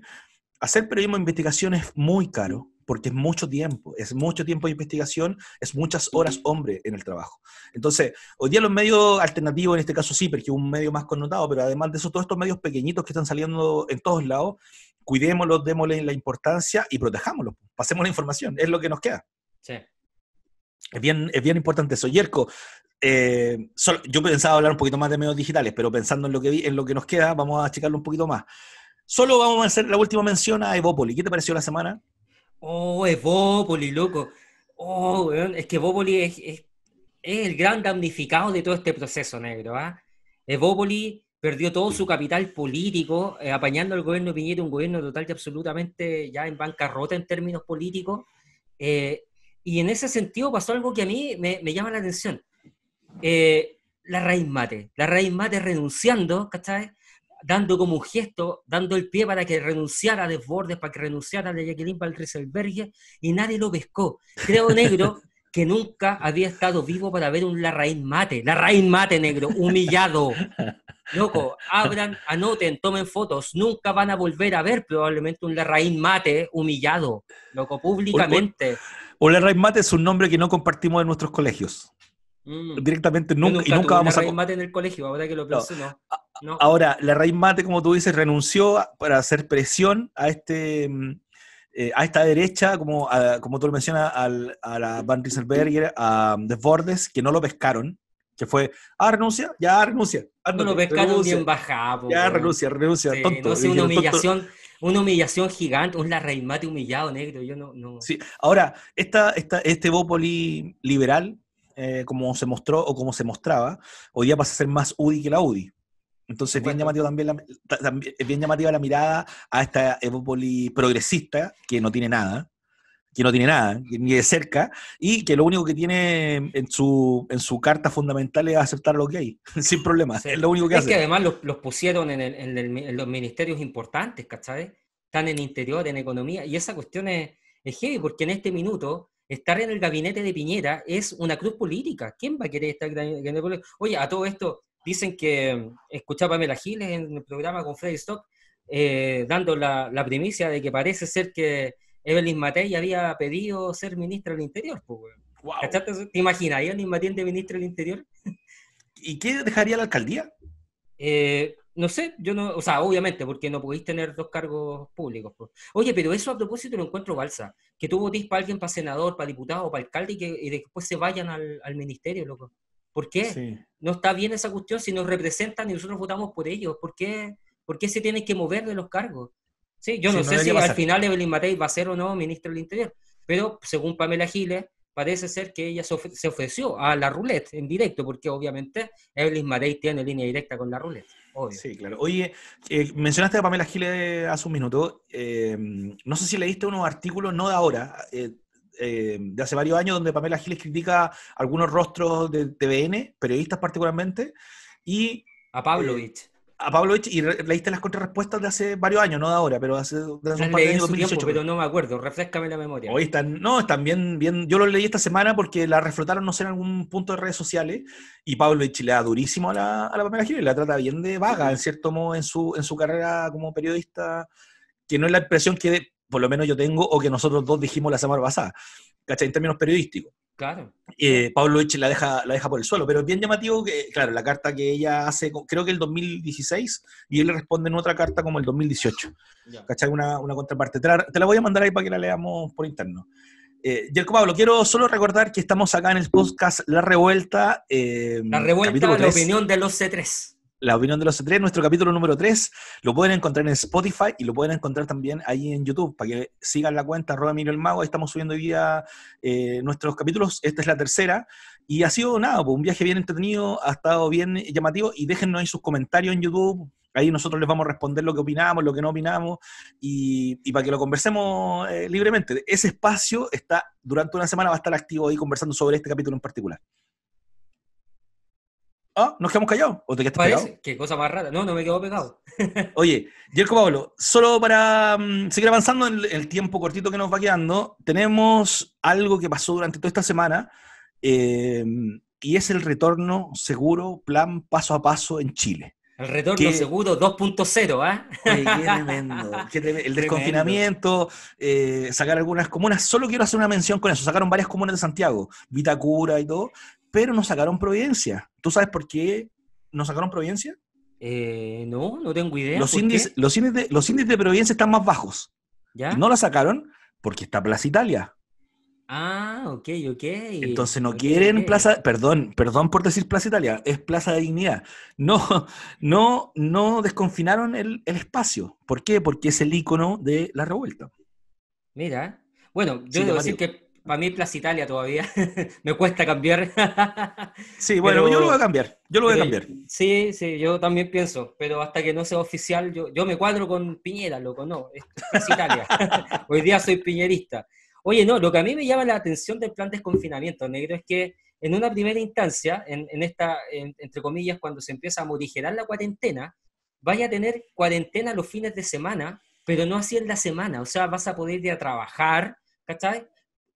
hacer periodismo de investigación es muy caro porque es mucho tiempo, es mucho tiempo de investigación, es muchas horas hombre en el trabajo. Entonces, hoy día los medios alternativos, en este caso sí, porque es un medio más connotado, pero además de eso, todos estos medios pequeñitos que están saliendo en todos lados, cuidémoslos, démosle la importancia y protejámoslos, pues. pasemos la información, es lo que nos queda. Sí. Es bien, es bien importante eso. Yerko, eh, yo pensaba hablar un poquito más de medios digitales, pero pensando en lo que, vi, en lo que nos queda, vamos a checarlo un poquito más. Solo vamos a hacer la última mención a Evopoli. ¿Qué te pareció la semana? Oh, Evópoli loco. Oh, es que Evópoli es, el gran damnificado de todo este proceso negro. ¿ah? Evópoli perdió todo su capital político, eh, apañando al gobierno de Piñera, un gobierno total y absolutamente ya en bancarrota en términos políticos. Eh, y en ese sentido pasó algo que a mí me, me llama la atención. Eh, la raíz mate, la raíz mate renunciando, ¿cachai? dando como un gesto, dando el pie para que renunciara a Desbordes, para que renunciara a Jacqueline Valrieselberger, y nadie lo pescó. Creo, negro, que nunca había estado vivo para ver un Larraín mate. Larraín mate, negro, humillado. Loco, abran, anoten, tomen fotos. Nunca van a volver a ver probablemente un Larraín mate humillado, loco, públicamente. O Larraín mate es un nombre que no compartimos en nuestros colegios. Mm. Directamente nunca, y nunca vamos a... raíz mate en el colegio, ahora que lo no. Ahora, la raíz mate, como tú dices, renunció para hacer presión a este... Mm, eh, a esta derecha, como, como tú lo mencionas, al, a la Van Rieselberger, a mm, Desbordes, que no lo pescaron, que fue, ah, renuncia, ya renuncia. no lo pescaron bien bajado. Ya renuncia, renuncia, tonto. una humillación. Una humillación gigante, un mate humillado, negro. Yo no, no. Sí, ahora, esta, esta, este Bópoli liberal eh, como se mostró o como se mostraba, hoy día pasa a ser más UDI que la UDI. Entonces bien, también bien llamativa la mirada a esta Evópoli progresista, que no tiene nada, que no tiene nada, ni de cerca, y que lo único que tiene en su, en su carta fundamental es aceptar lo que hay, sin problemas. Es lo único que es que además los, pusieron en, los ministerios importantes, ¿cachai? Están en interior, en economía, y esa cuestión es, es heavy, porque en este minuto estar en el gabinete de Piñera es una cruz política. ¿Quién va a querer estar en el gabinete Oye, a todo esto dicen que mm, escuchaba a Pamela Giles en el programa con Freddy Stock eh, dando la, primicia de que parece ser que Evelyn Matei había pedido ser ministra del Interior. Pues, ¿Te imaginas? ¿Evelyn Matei de ministra del Interior? ¿Y qué dejaría la alcaldía? Eh, no sé, yo no, o sea, obviamente, porque no podéis tener dos cargos públicos. Oye, pero eso a propósito lo encuentro balsa, que tú votís para alguien, para senador, para diputado, para alcalde y después se vayan al, al, ministerio, loco. ¿Por qué? No está bien esa cuestión si nos representan y nosotros votamos por ellos. ¿Por qué, ¿Por qué se tienen que mover de los cargos? Sí, yo no, sé si al final Evelyn Matei va a ser o no ministro del Interior, pero según Pamela Giles, parece ser que ella se, ofreció a la ruleta en directo, porque obviamente Evelyn Matei tiene línea directa con la ruleta Sí, claro. Oye, eh, mencionaste a Pamela Giles hace un minuto. Eh, no sé si leíste unos artículos, no de ahora, eh, de hace varios años, donde Pamela Giles critica algunos rostros de TVN, periodistas particularmente, y... A Pavlovich a y leíste las contrarrespuestas de hace varios años, no de ahora, pero hace, de hace un par de años, 2018. pero no me acuerdo, refrescame la memoria. Hoy están, no, están bien, bien, yo lo leí esta semana porque la reflotaron, no sé, en algún punto de redes sociales, y Pablo le da durísimo a la, a la Pamela la trata bien de vaga, en cierto modo, en su, en su carrera como periodista, que no es la impresión que por lo menos yo tengo, o que nosotros dos dijimos la semana pasada, ¿cachai? En términos periodísticos. Claro. Pablo Eche la deja, la deja por el suelo, pero es bien llamativo que, claro, la carta que ella hace, creo que el 2016, y él le responde en otra carta como el 2018. ¿Cachai? Una, una contraparte. Te la, voy a mandar ahí para que la leamos por interno. Eh, Pablo, quiero solo recordar que estamos acá en el podcast La Revuelta. Eh, la Revuelta, la opinión de los C3. La opinión de los tres, nuestro capítulo número 3, lo pueden encontrar en Spotify y lo pueden encontrar también ahí en YouTube, para que sigan la cuenta, roda el Mago, ahí estamos subiendo hoy día eh, nuestros capítulos, esta es la tercera, y ha sido nada, pues, un viaje bien entretenido, ha estado bien llamativo, y déjennos ahí sus comentarios en YouTube, ahí nosotros les vamos a responder lo que opinamos, lo que no opinamos, y, para que lo conversemos eh, libremente. Ese espacio está, durante una semana va a estar activo ahí conversando sobre este capítulo en particular. Ah, nos quedamos callados. ¿O te quedaste Qué cosa más rara. No, no me quedo pegado. Oye, Yerko Pablo, solo para mm, seguir avanzando en el tiempo cortito que nos va quedando, tenemos algo que pasó durante toda esta semana eh, y es el retorno seguro, plan paso a paso en Chile. El retorno seguro 2.0, ¿ah? Qué tremendo. El desconfinamiento, eh, sacar algunas comunas. Solo quiero hacer una mención con eso. Sacaron varias comunas de Santiago, Vitacura y todo, pero no sacaron Providencia. ¿Tú sabes por qué no sacaron Providencia? Eh, no, no tengo idea. Los índices, de, los Providencia están más bajos. no la sacaron porque está Plaza Italia. Ah, ok, ok. Entonces no quieren Plaza, perdón, perdón por decir Plaza Italia, es Plaza de Dignidad. No, no, no desconfinaron el, el espacio. ¿Por qué? Porque es el icono de la revuelta. Mira, bueno, yo debo decir que para mí Plaza Italia todavía me cuesta cambiar. sí, bueno, yo lo voy a cambiar, yo lo voy a cambiar. Sí, sí, yo también pienso, pero hasta que no sea oficial, yo, yo me cuadro con Piñera, loco, no, es Plaza Italia. Hoy día soy piñerista. Oye, no, lo que a mí me llama la atención del plan de desconfinamiento, negro, es que en una primera instancia, en, esta, entre comillas, cuando se empieza a morigerar la cuarentena, vaya a tener cuarentena los fines de semana, pero no así en la semana. O sea, vas a poder ir a trabajar, ¿cachai?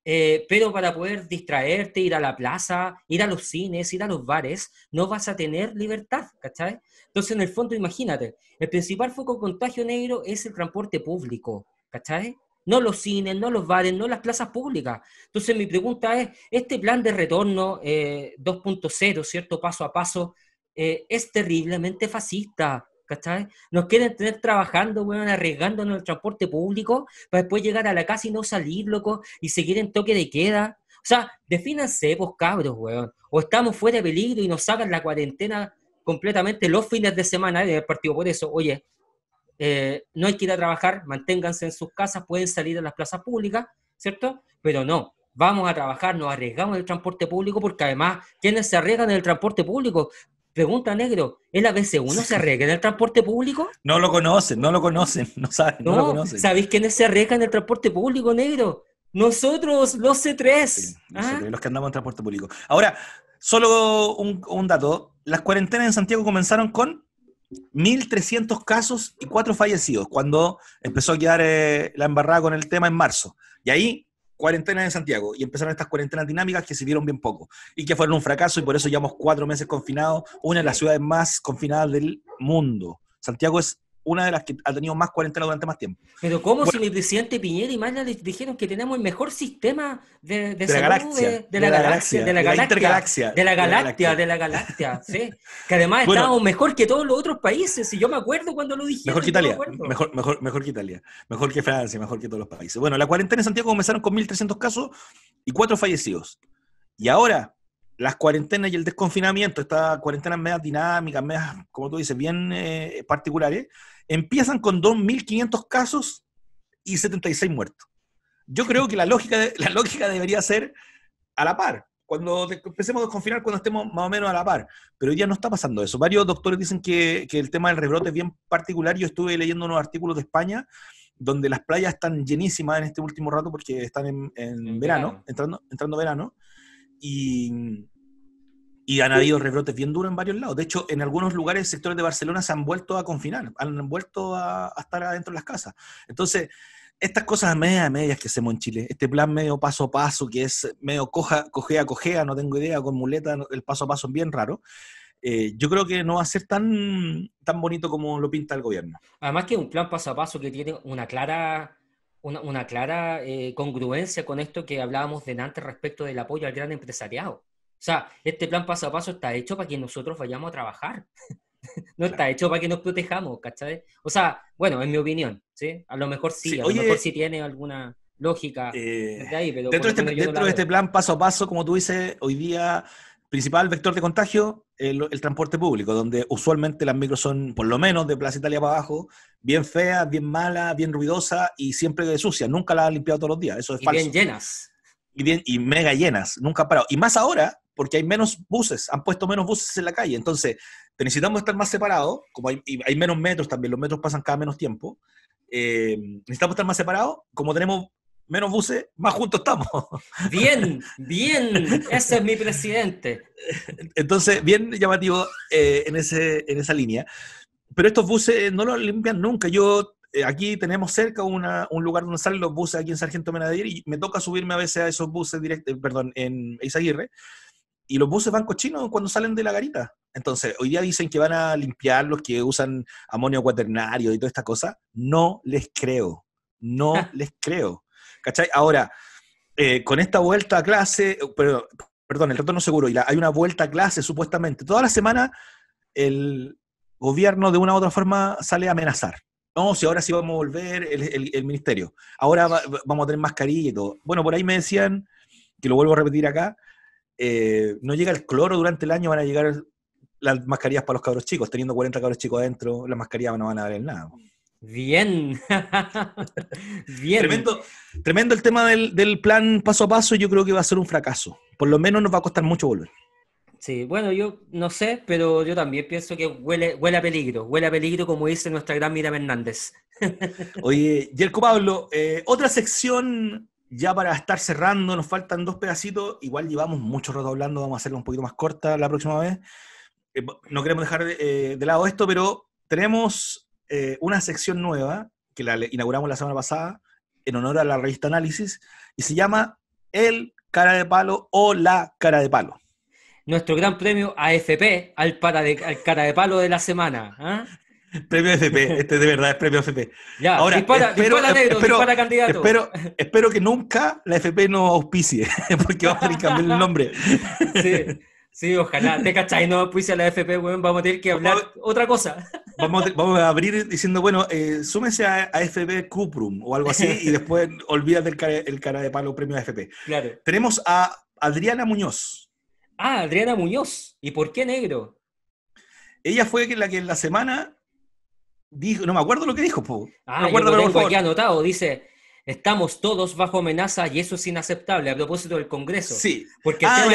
Eh, pero para poder distraerte, ir a la plaza, ir a los cines, ir a los bares, no vas a tener libertad, ¿cachai? Entonces, en el fondo, imagínate, el principal foco de contagio negro es el transporte público, ¿cachai? no los cines, no los bares, no las plazas públicas. Entonces mi pregunta es, este plan de retorno 2.0, eh, ¿cierto? Paso a paso, eh, es terriblemente fascista. ¿Cachai? Nos quieren tener trabajando, weón, arriesgándonos el transporte público para después llegar a la casa y no salir, loco, y seguir en toque de queda. O sea, defínanse, vos pues, cabros, weón. O estamos fuera de peligro y nos sacan la cuarentena completamente los fines de semana del eh, partido. Por eso, oye, eh, no hay que ir a trabajar, manténganse en sus casas, pueden salir a las plazas públicas, ¿cierto? Pero no, vamos a trabajar, nos arriesgamos en el transporte público, porque además, ¿quiénes se arriesgan en el transporte público? Pregunta negro, ¿es la bc uno se arriesga en el transporte público? No lo conocen, no lo conocen, no saben, no, lo conocen. ¿Sabéis quiénes se arriesgan en el transporte público, negro? Nosotros, los C3. ¿Ah? los, que andamos en transporte público. Ahora, solo un dato, las cuarentenas en Santiago comenzaron con 1.300 casos y 4 fallecidos cuando empezó a quedar eh, la embarrada con el tema en marzo. Y ahí, cuarentena en Santiago. Y empezaron estas cuarentenas dinámicas que se sirvieron bien poco y que fueron un fracaso y por eso llevamos cuatro meses confinados, una de las ciudades más confinadas del mundo. Santiago es una de las que ha tenido más cuarentena durante más tiempo. Pero ¿cómo si mi presidente Piñera y Maya dijeron que tenemos el mejor sistema de, salud la galaxia, de, la, galaxia, de la galaxia, de la galaxia, de la galaxia, Que además estamos mejor que todos los otros países, si yo me acuerdo cuando lo dijeron. Mejor que Italia, mejor, que Italia, mejor que Francia, mejor que todos los países. Bueno, la cuarentena en Santiago comenzaron con 1.300 casos y cuatro fallecidos. Y ahora, las cuarentenas y el desconfinamiento, estas cuarentenas medias dinámicas, medias, como tú dices, bien eh, particulares, Empiezan con 2.500 casos y 76 muertos. Yo creo que la lógica, la lógica debería ser a la par. Cuando empecemos a desconfinar, cuando estemos más o menos a la par. Pero hoy no está pasando eso. Varios doctores dicen que, el tema del rebrote es bien particular. Yo estuve leyendo unos artículos de España donde las playas están llenísimas en este último rato porque están en, verano, verano, entrando, entrando verano. Y, y han habido rebrotes bien duros en varios lados. De hecho, en algunos lugares, sectores de Barcelona se han vuelto a confinar, han vuelto a, estar adentro de las casas. Entonces, estas cosas media medias medias que hacemos en Chile, este plan medio paso a paso, que es medio coja, cojea, cojea, no tengo idea, con muleta, el paso a paso es bien raro. Eh, yo creo que no va a ser tan, tan bonito como lo pinta el gobierno. Además que es un plan paso a paso que tiene una clara, una, clara eh, congruencia con esto que hablábamos de antes respecto del apoyo al gran empresariado. O sea, este plan paso a paso está hecho para que nosotros vayamos a trabajar. no está hecho para que nos protejamos, ¿cachai? O sea, bueno, en mi opinión, ¿sí? A lo mejor sí, a lo mejor sí tiene alguna lógica eh, de ahí, pero dentro, de este, este plan paso a paso, como tú dices, hoy día principal vector de contagio, el, transporte público, donde usualmente las micros son, por lo menos de Plaza Italia para abajo, bien feas, bien malas, bien ruidosas y siempre sucias. Nunca las han limpiado todos los días. Eso es y bien llenas. Y, bien, y mega llenas, nunca han parado. Y más ahora, porque hay menos buses, han puesto menos buses en la calle. Entonces, necesitamos estar más separados, como hay, menos metros también, los metros pasan cada menos tiempo. Eh, necesitamos estar más separados, como tenemos menos buses, más juntos estamos. Bien, bien, ese es mi presidente. Entonces, bien llamativo eh, en, en esa línea. Pero estos buses no los limpian nunca. Yo eh, aquí tenemos cerca un lugar donde salen los buses aquí en Sargento Menadier y me toca subirme a veces a esos buses directos, perdón, en Isaguirre y los buses van cochinos cuando salen de la garita. Entonces, hoy día dicen que van a limpiar los que usan amonio cuaternario y toda esta cosa. No les creo. No les creo. ¿Cachai? Ahora, eh, con esta vuelta a clase, perdón, perdón el retorno seguro, y la, hay una vuelta a clase supuestamente. Toda la semana el gobierno de una u otra forma sale a amenazar. No, si ahora sí vamos a volver el, ministerio. Ahora vamos a tener mascarilla y todo. Bueno, por ahí me decían, que lo vuelvo a repetir acá, eh, no llega el cloro durante el año, van a llegar las mascarillas para los cabros chicos. Teniendo 40 cabros chicos adentro, las mascarillas no van a dar en nada. Bien. Tremendo, el tema del, plan paso a paso. Yo creo que va a ser un fracaso. Por lo menos nos va a costar mucho volver. Sí, bueno, yo no sé, pero yo también pienso que huele, huele a peligro. Huele a peligro, como dice nuestra gran Mira Hernández. Oye, Yerko Pablo, eh, otra sección ya para estar cerrando, nos faltan dos pedacitos. Igual llevamos mucho rato hablando, vamos a hacerlo un poquito más corta la próxima vez. Eh, no queremos dejar eh, de, lado esto, pero tenemos eh, una sección nueva que la inauguramos la semana pasada en honor a la revista Análisis y se llama El Cara de Palo o La Cara de Palo. Nuestro gran premio AFP al, al cara de palo de la semana. ¿ah? Premio FP, este de verdad es premio FP. Ya, Ahora, dispara, espero, negro, espero, dispara candidato. Espero, que nunca la FP nos auspicie, porque vamos a tener que cambiar el nombre. Sí, sí ojalá. Te cachai, no a la FP, weón, vamos a tener que hablar otra cosa. Vamos, vamos, a abrir diciendo, bueno, eh, a, FP Cuprum o algo así, y después olvídate el cara, de palo premio FP. Claro. Tenemos a Adriana Muñoz. Ah, Adriana Muñoz. ¿Y por qué negro? Ella fue la que en la semana no me acuerdo lo que dijo, po. Ah, no acuerdo, yo lo tengo aquí anotado, dice, estamos todos bajo amenaza y eso es inaceptable a propósito del Congreso. Sí. Porque ah,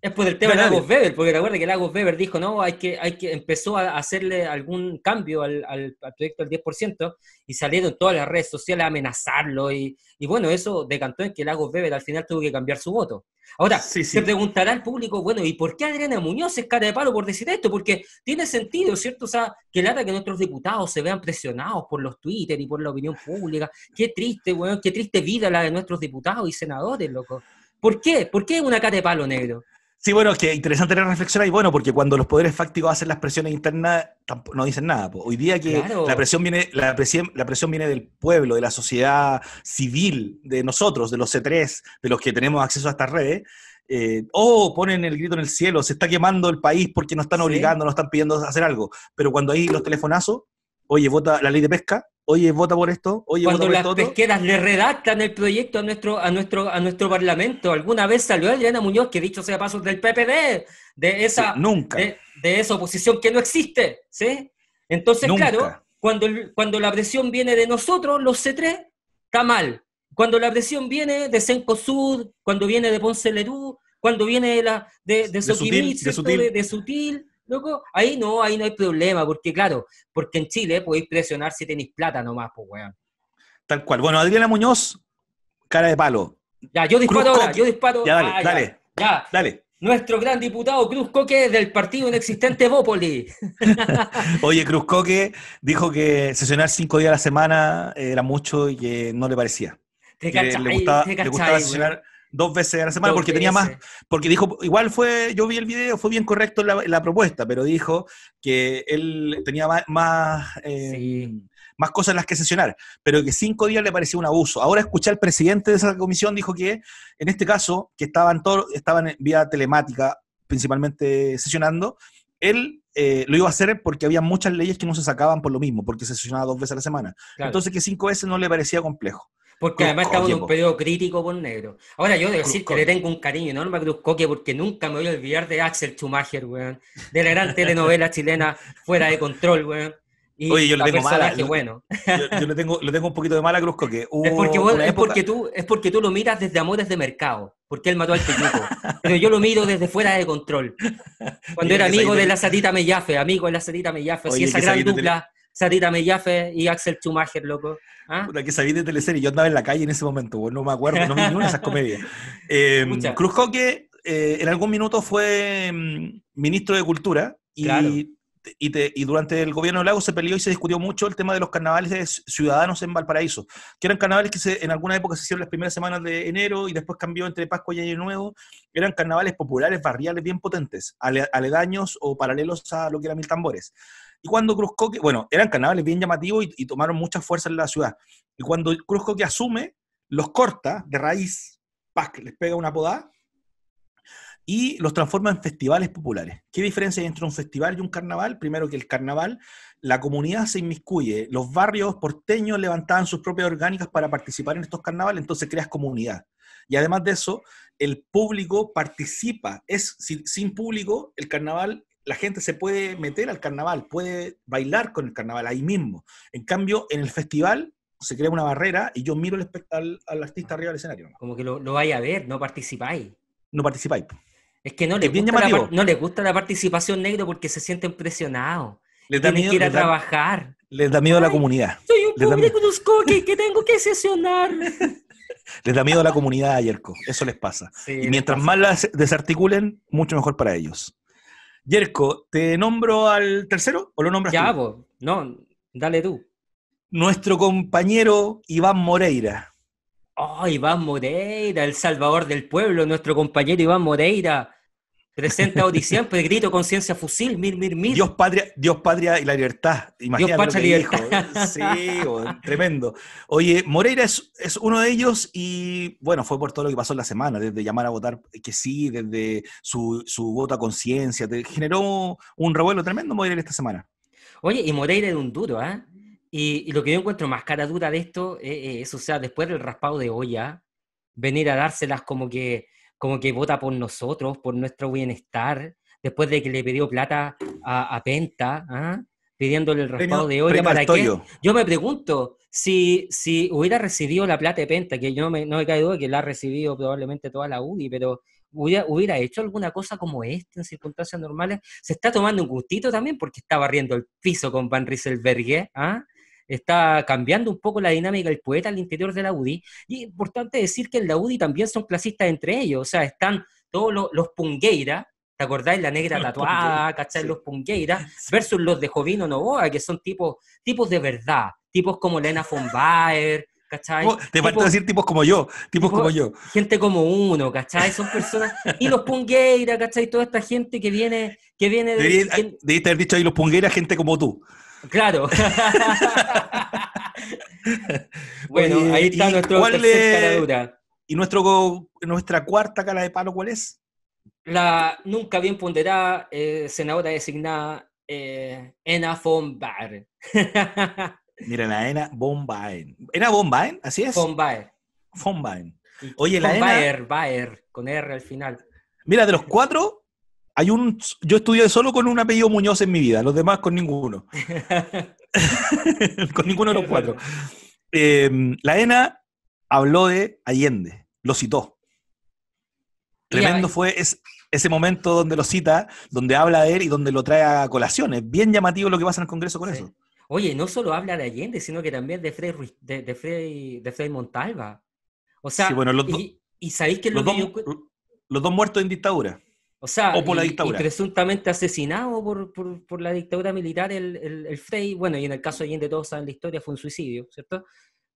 es por el tema de Lagos Weber, porque recuerda que Lagos Weber dijo, no, hay que, hay que, empezó a hacerle algún cambio al, proyecto al proyecto del 10% y salieron todas las redes sociales a amenazarlo y, bueno, eso decantó en que Lagos Weber al final tuvo que cambiar su voto. Ahora, se preguntará al público, bueno, ¿y por qué Adriana Muñoz es cara de palo por decir esto? Porque tiene sentido, ¿cierto? O sea, que nada que nuestros diputados se vean presionados por los Twitter y por la opinión pública. Qué triste, bueno, qué triste vida la de nuestros diputados y senadores, loco. ¿Por qué? ¿Por qué una cara de palo negro? Sí, bueno, es que interesante la reflexión ahí, bueno, porque cuando los poderes fácticos hacen las presiones internas, no dicen nada. Hoy día que la, presión viene, la, presión, la presión viene del pueblo, de la sociedad civil, de nosotros, de los C3, de los que tenemos acceso a estas redes, eh, oh, ponen el grito en el cielo, se está quemando el país porque nos están obligando, nos están pidiendo hacer algo. Pero cuando hay los telefonazos, oye, vota la ley de pesca, oye, vota por esto, oye, Cuando vota por las pesqueras le redactan el proyecto a nuestro, a nuestro, a nuestro parlamento, alguna vez salió Adriana Muñoz, que dicho sea paso del PPD, de esa, nunca. De, esa oposición que no existe, ¿sí? Entonces, claro, cuando, cuando la presión viene de nosotros, los C3, está mal. Cuando la presión viene de Senco Sud, cuando viene de Ponce Lerú, cuando viene de, la, de, de, de sutil Loco, ahí no, ahí no hay problema, porque claro, porque en Chile podéis presionar si tenéis plata nomás, pues, weón. Tal cual. Bueno, Adriana Muñoz, cara de palo. Ya, yo disparo ahora, yo disparo. Ya, dale, ah, dale. Ya, dale. Nuestro gran diputado Cruz Coque del partido inexistente Bópoli. Oye, Cruz Coque dijo que sesionar cinco días a la semana era mucho y que no le parecía. Te cachai, te gustaba dos veces a la semana, porque tenía más, porque dijo, igual fue, yo vi el video, fue bien correcto la, propuesta, pero dijo que él tenía más, eh, más, cosas en las que sesionar, pero que cinco días le parecía un abuso. Ahora escuché al presidente de esa comisión, dijo que en este caso, que estaban todos, estaban en vía telemática principalmente sesionando, él eh, lo iba a hacer porque había muchas leyes que no se sacaban por lo mismo, porque se sesionaba dos veces a la semana. Entonces que cinco veces no le parecía complejo. Porque además estamos en un periodo crítico con negro. Ahora yo debo decir que le tengo un cariño enorme a Cruz Coque porque nunca me voy a olvidar de Axel Schumacher, weón. De la gran telenovela chilena fuera de control, weón. Y Oye, yo le tengo mala. Bueno. Yo, le, tengo, tengo un poquito de mala a Cruz Coque. es, porque, es porque, tú, es porque tú lo miras desde amores de mercado, porque él mató al típico. Pero yo lo miro desde fuera de control. Cuando era amigo de la Satita Mellafe, amigo de la Satita Mellafe, y esa gran dupla. Sarita Mejafe y Axel Schumacher, loco. ¿Ah? que sabía de teleserie, yo andaba en la calle en ese momento, no me acuerdo, no me ninguna de esas comedias. Eh, Cruz Coque eh, en algún minuto fue mm, ministro de Cultura y, y, durante el gobierno de Lago se peleó y se discutió mucho el tema de los carnavales de ciudadanos en Valparaíso, que eran carnavales que en alguna época se hicieron las primeras semanas de enero y después cambió entre Pascua y Año Nuevo. Eran carnavales populares, barriales bien potentes, aledaños o paralelos a lo que eran mil tambores. Y cuando Cruz bueno, eran carnavales bien llamativos y, tomaron mucha fuerza en la ciudad. Y cuando Cruz que asume, los corta de raíz, les pega una podada y los transforma en festivales populares. ¿Qué diferencia hay entre un festival y un carnaval? Primero que el carnaval, la comunidad se inmiscuye, los barrios porteños levantaban sus propias orgánicas para participar en estos carnavales, entonces creas comunidad. Y además de eso, el público participa, es sin público el carnaval la gente se puede meter al carnaval, puede bailar con el carnaval ahí mismo. En cambio, en el festival se crea una barrera y yo miro al, al, artista arriba del escenario. Como que lo, vaya a ver, no participáis. No participáis. Es que no les, gusta la, no les gusta la participación negro porque se sienten presionados. Les da miedo, que ir a trabajar. les da miedo a la comunidad. Soy un pobre que, que tengo que sesionar. les da miedo a la comunidad, Ayerco. Eso les pasa. y mientras más las desarticulen, mucho mejor para ellos. Yerko, ¿te nombro al tercero o lo nombras ya, tú? no, dale tú. Nuestro compañero Iván Moreira. Oh, Iván Moreira, el salvador del pueblo, nuestro compañero Iván Moreira presenta audición, pues grito, conciencia, fusil, mil, mil, mil. Dios patria, Dios patria y la libertad. Imagínate Dios patria y Sí, tremendo. Oye, Moreira es, uno de ellos y bueno, fue por todo lo que pasó en la semana, desde llamar a votar que sí, desde su, su voto a conciencia. Generó un revuelo tremendo Moreira esta semana. Oye, y Moreira es un duro, ¿eh? Y, lo que yo encuentro más cara dura de esto eh, eh, es, o sea, después del raspado de olla, venir a dárselas como que como que vota por nosotros, por nuestro bienestar, después de que le pidió plata a, Penta, ¿ah? pidiéndole el raspado de oro para qué. Yo me pregunto, si, si hubiera recibido la plata de Penta, que yo no me, no me que la ha recibido probablemente toda la UDI, pero hubiera, hecho alguna cosa como esta en circunstancias normales, se está tomando un gustito también porque está barriendo el piso con Van Rieselberghe, ¿ah? está cambiando un poco la dinámica del poeta al interior de la UDI. Y importante decir que en la UDI también son clasistas entre ellos, o sea, están todos los, pungueira, ¿te acordáis? La negra tatuada, ¿cachai? Los Pungueira, versus los de Jovino Novoa, que son tipos, tipos de verdad, tipos como Lena von Baer, ¿cachai? Oh, te falta decir tipos como yo, tipos como yo. Gente como uno, ¿cachai? Son personas. Y los Pungueira, ¿cachai? Toda esta gente que viene, que viene de. Debiste haber dicho ahí los pungueira gente como tú. Claro. bueno, ahí está nuestro cuál cara dura. ¿Y nuestro, nuestra cuarta cara de palo cuál es? La nunca bien ponderada eh, senadora designada eh, Ena von Baer. Mira, la Ena von Baer. ¿Ena von Baer? ¿Así es? Von Baer. Von Baer. Oye, la Ena... Baer, Baer, con R al final. Mira, de los cuatro, hay un, yo estudié solo con un apellido Muñoz en mi vida, los demás con ninguno. con ninguno de los cuatro. Em, la ENA habló de Allende, lo citó. Tremendo eh. fue ese momento donde lo cita, donde habla de él y donde lo trae a colaciones. Bien llamativo lo que pasa en el Congreso con eso. Oye, no solo habla de Allende, sino que también de Fred, de, de, de Montalva. O sea, bueno, y, sabéis que, los, los dos muertos en dictadura. O sea, presuntamente asesinado por, por, por, la dictadura militar el, el, Frey, bueno, y en el caso de todos saben la historia, fue un suicidio, ¿cierto?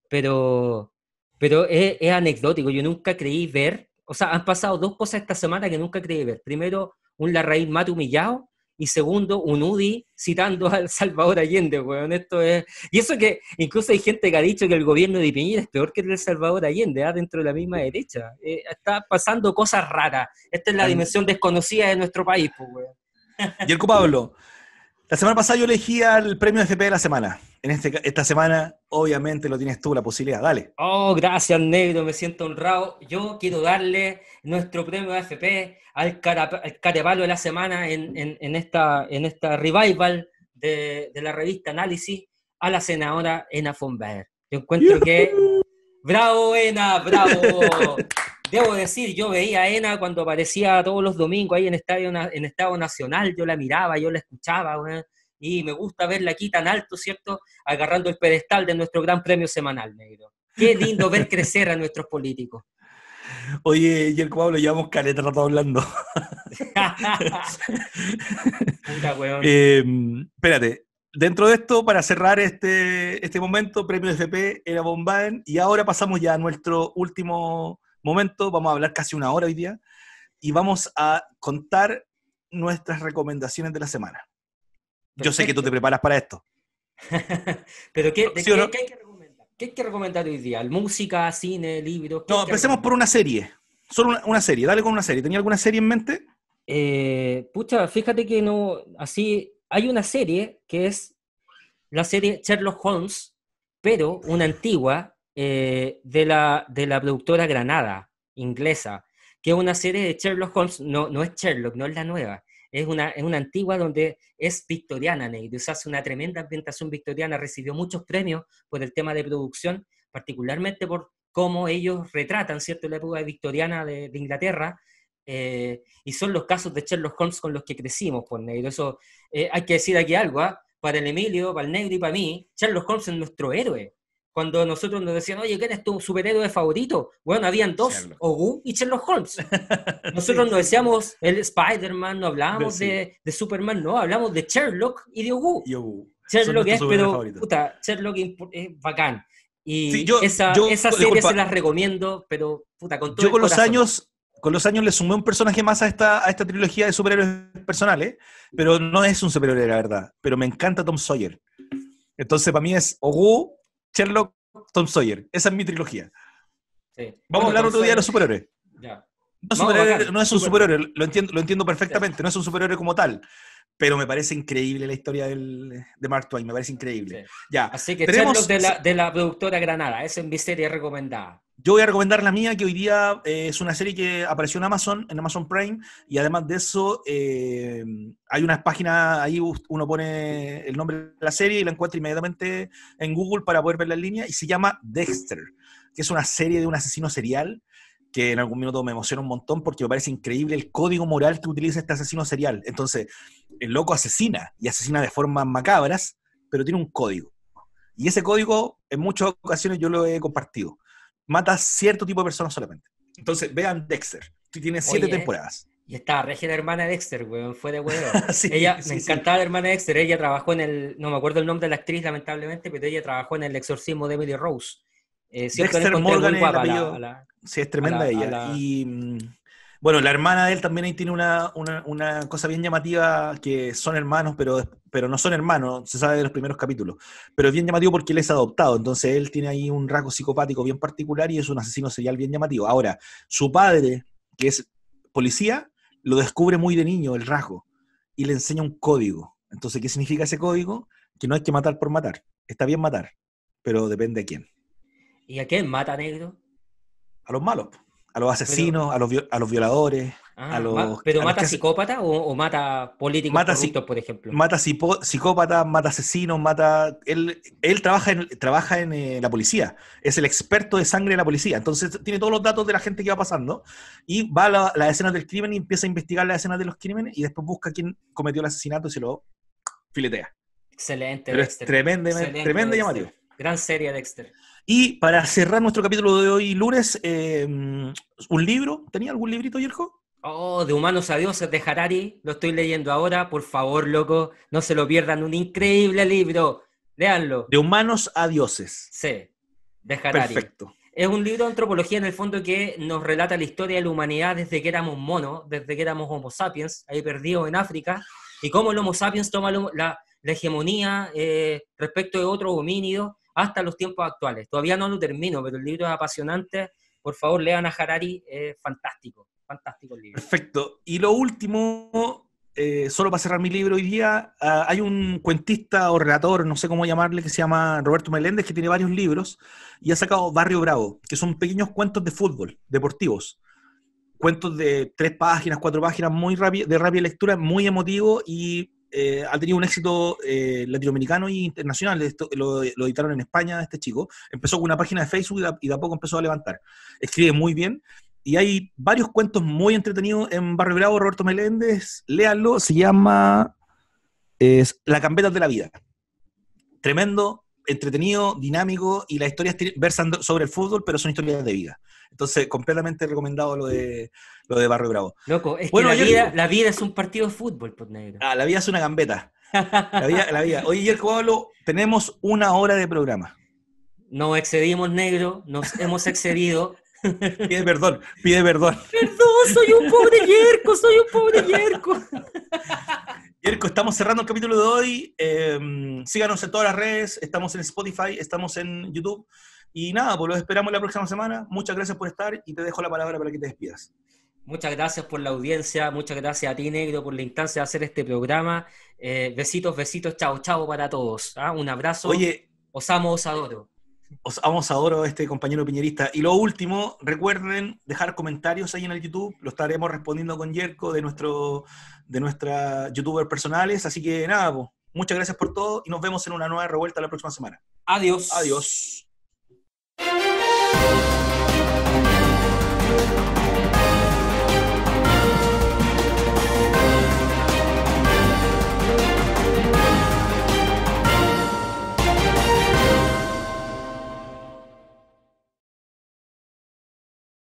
Pero, pero es, anecdótico, yo nunca creí ver, o sea, han pasado dos cosas esta semana que nunca creí ver. Primero, un Larraín más humillado y segundo, un UDI citando al Salvador Allende, weón. Esto es... Y eso que incluso hay gente que ha dicho que el gobierno de Piñera es peor que el de Salvador Allende, ¿ah? dentro de la misma derecha. Eh, está pasando cosas raras. Esta es la dimensión desconocida de nuestro país, pues, Y el Pablo, la semana pasada yo elegí al premio FP de la semana. En este, esta semana, obviamente, lo tienes tú la posibilidad. Dale. Oh, gracias, negro. Me siento honrado. Yo quiero darle nuestro premio AFP al, de la semana en, esta, en esta revival de, la revista Análisis a la senadora Ena Fonberg. Yo encuentro que. ¡Bravo, Ena! ¡Bravo! Debo decir, yo veía a Ena cuando aparecía todos los domingos ahí en Estadio, Estado Nacional, yo la miraba, yo la escuchaba, y me gusta verla aquí tan alto, ¿cierto? Agarrando el pedestal de nuestro gran premio semanal, negro. Qué lindo ver crecer a nuestros políticos. Oye, el Pablo, llevamos caleta rato hablando. Puta, weón. Em, espérate, dentro de esto, para cerrar este, este momento, premio FP era Bombaen, y ahora pasamos ya a nuestro último momento, vamos a hablar casi una hora hoy día y vamos a contar nuestras recomendaciones de la semana. Yo sé que tú te preparas para esto. Pero ¿qué, hay que recomendar? hoy día? ¿Música, cine, libros? No, empecemos por una serie. Solo una, serie, dale con una serie. ¿Tenía alguna serie en mente? Eh, pucha, fíjate que no, así, hay una serie que es la serie Sherlock Holmes, pero una antigua, eh, de, la, productora Granada, inglesa, que es una serie de Sherlock Holmes, no, no es Sherlock, no es la nueva, es una, es una antigua donde es victoriana, y o hace una tremenda ambientación victoriana, recibió muchos premios por el tema de producción, particularmente por cómo ellos retratan, ¿cierto?, la época victoriana de, Inglaterra, eh, y son los casos de Sherlock Holmes con los que crecimos, por pues, negro. Eso eh, hay que decir aquí algo, ¿ah? para el Emilio, para el negro y para mí, Sherlock Holmes es nuestro héroe cuando nosotros nos decían, oye, ¿quién es tu superhéroe favorito? Bueno, habían dos, Ogu y Sherlock Holmes. Nosotros no nos decíamos el Spider-Man, no hablábamos de, de, Superman, no, hablamos de Sherlock y de Ogu. Y Sherlock es, pero, puta, Sherlock es bacán. Y yo, esa, serie se las recomiendo, pero, puta, con todo Yo con los años... Con los años le sumé un personaje más a esta, a esta trilogía de superhéroes personales, pero no es un superhéroe, la verdad. Pero me encanta Tom Sawyer. Entonces, para mí es Ogu, Sherlock, Tom Sawyer. Esa es mi trilogía. Vamos a hablar otro día de los superhéroes. No, es un superhéroe, lo entiendo, perfectamente, no es un superhéroe como tal, pero me parece increíble la historia de Mark Twain, me parece increíble. Ya. Así que tenemos de la, productora Granada, es mi serie recomendada. Yo voy a recomendar la mía, que hoy día eh, es una serie que apareció en Amazon, en Amazon Prime, y además de eso, eh, hay unas páginas, ahí uno pone el nombre de la serie y la encuentra inmediatamente en Google para poder verla en línea, y se llama Dexter, que es una serie de un asesino serial que en algún minuto me emociona un montón porque me parece increíble el código moral que utiliza este asesino serial. Entonces, el loco asesina y asesina de formas macabras, pero tiene un código. Y ese código en muchas ocasiones yo lo he compartido mata cierto tipo de personas solamente. Entonces, vean Dexter. Tiene siete temporadas. Y estaba regia la hermana de Dexter, weón, fue de huevo. ella, me encantaba la hermana de Dexter, ella trabajó en el, no me acuerdo el nombre de la actriz lamentablemente, pero ella trabajó en el exorcismo de Emily Rose. Eh, Dexter Morgan es Sí, es tremenda ella. Y mm, bueno, la hermana de él también ahí tiene una, cosa bien llamativa, que son hermanos, pero, pero no son hermanos, se sabe de los primeros capítulos. Pero es bien llamativo porque él es adoptado, entonces él tiene ahí un rasgo psicopático bien particular y es un asesino serial bien llamativo. Ahora, su padre, que es policía, lo descubre muy de niño el rasgo y le enseña un código. Entonces, ¿qué significa ese código? Que no hay que matar por matar. Está bien matar, pero depende de quién. ¿Y a quién mata, negro? A los malos a los asesinos, a, los, a los violadores, a ah, los... ¿Pero mata psicópatas psicópata o, mata políticos mata por ejemplo? Mata psicópata, mata asesinos, mata... Él, él trabaja en, trabaja en eh, la policía, es el experto de sangre de la policía, entonces tiene todos los datos de la gente que va pasando y va a las la escenas del crimen y empieza a investigar las escenas de los crímenes y después busca quién cometió el asesinato y se lo filetea. Excelente, Es tremendo, tremendo llamativo. Gran serie, Dexter. Y para cerrar nuestro capítulo de hoy, lunes, em, un libro. ¿Tenía algún librito, Yerjo? Oh, de Humanos a Dioses de Harari, lo estoy leyendo ahora, por favor, loco, no se lo pierdan, un increíble libro, leanlo. De Humanos a Dioses. Sí, de Harari. Perfecto. Es un libro de antropología en el fondo que nos relata la historia de la humanidad desde que éramos monos, desde que éramos Homo sapiens, ahí perdidos en África, y cómo el Homo sapiens toma la, hegemonía eh, respecto de otros homínidos hasta los tiempos actuales. Todavía no lo termino, pero el libro es apasionante. Por favor, lean a Harari, es fantástico, fantástico el libro. Perfecto. Y lo último, eh, solo para cerrar mi libro hoy día, ah, hay un cuentista o relator, no sé cómo llamarle, que se llama Roberto Meléndez, que tiene varios libros y ha sacado Barrio Bravo, que son pequeños cuentos de fútbol, deportivos. Cuentos de tres páginas, cuatro páginas, muy rápido, de rápida lectura, muy emotivo y eh, ha tenido un éxito eh, latinoamericano e internacional. lo, editaron en España, este chico. Empezó con una página de Facebook y, de a poco empezó a levantar. Escribe muy bien. Y hay varios cuentos muy entretenidos en Barrio Bravo, Roberto Meléndez. Léanlo, se llama es La Cambeta de la Vida. Tremendo, entretenido, dinámico y las historias versan sobre el fútbol, pero son historias de vida. Entonces, completamente recomendado lo de, lo de Barrio Bravo. Loco, bueno, la, vida, es un partido de fútbol, por pues, negro. Ah, la vida es una gambeta. La vida, la vida. Oye, Jerko, Pablo, tenemos una hora de programa. No excedimos, negro, nos hemos excedido. Pide perdón, pide perdón. Perdón, soy un pobre yerco, soy un pobre yerco. Yerko, estamos cerrando el capítulo de hoy. Em, síganos en todas las redes, estamos en Spotify, estamos en YouTube. Y nada, pues los esperamos la próxima semana. Muchas gracias por estar y te dejo la palabra para que te despidas. Muchas gracias por la audiencia, muchas gracias a ti, Negro, por la instancia de hacer este programa. Eh, besitos, besitos, chao, chao para todos. ¿ah? Un abrazo. Oye, amo, os adoro. Os amo, adoro este compañero piñerista. Y lo último, recuerden dejar comentarios ahí en el YouTube. Lo estaremos respondiendo con Yerko de, nuestro, de nuestra YouTuber personales. Así que nada, muchas gracias por todo y nos vemos en una nueva revuelta la próxima semana. Adiós. Adiós.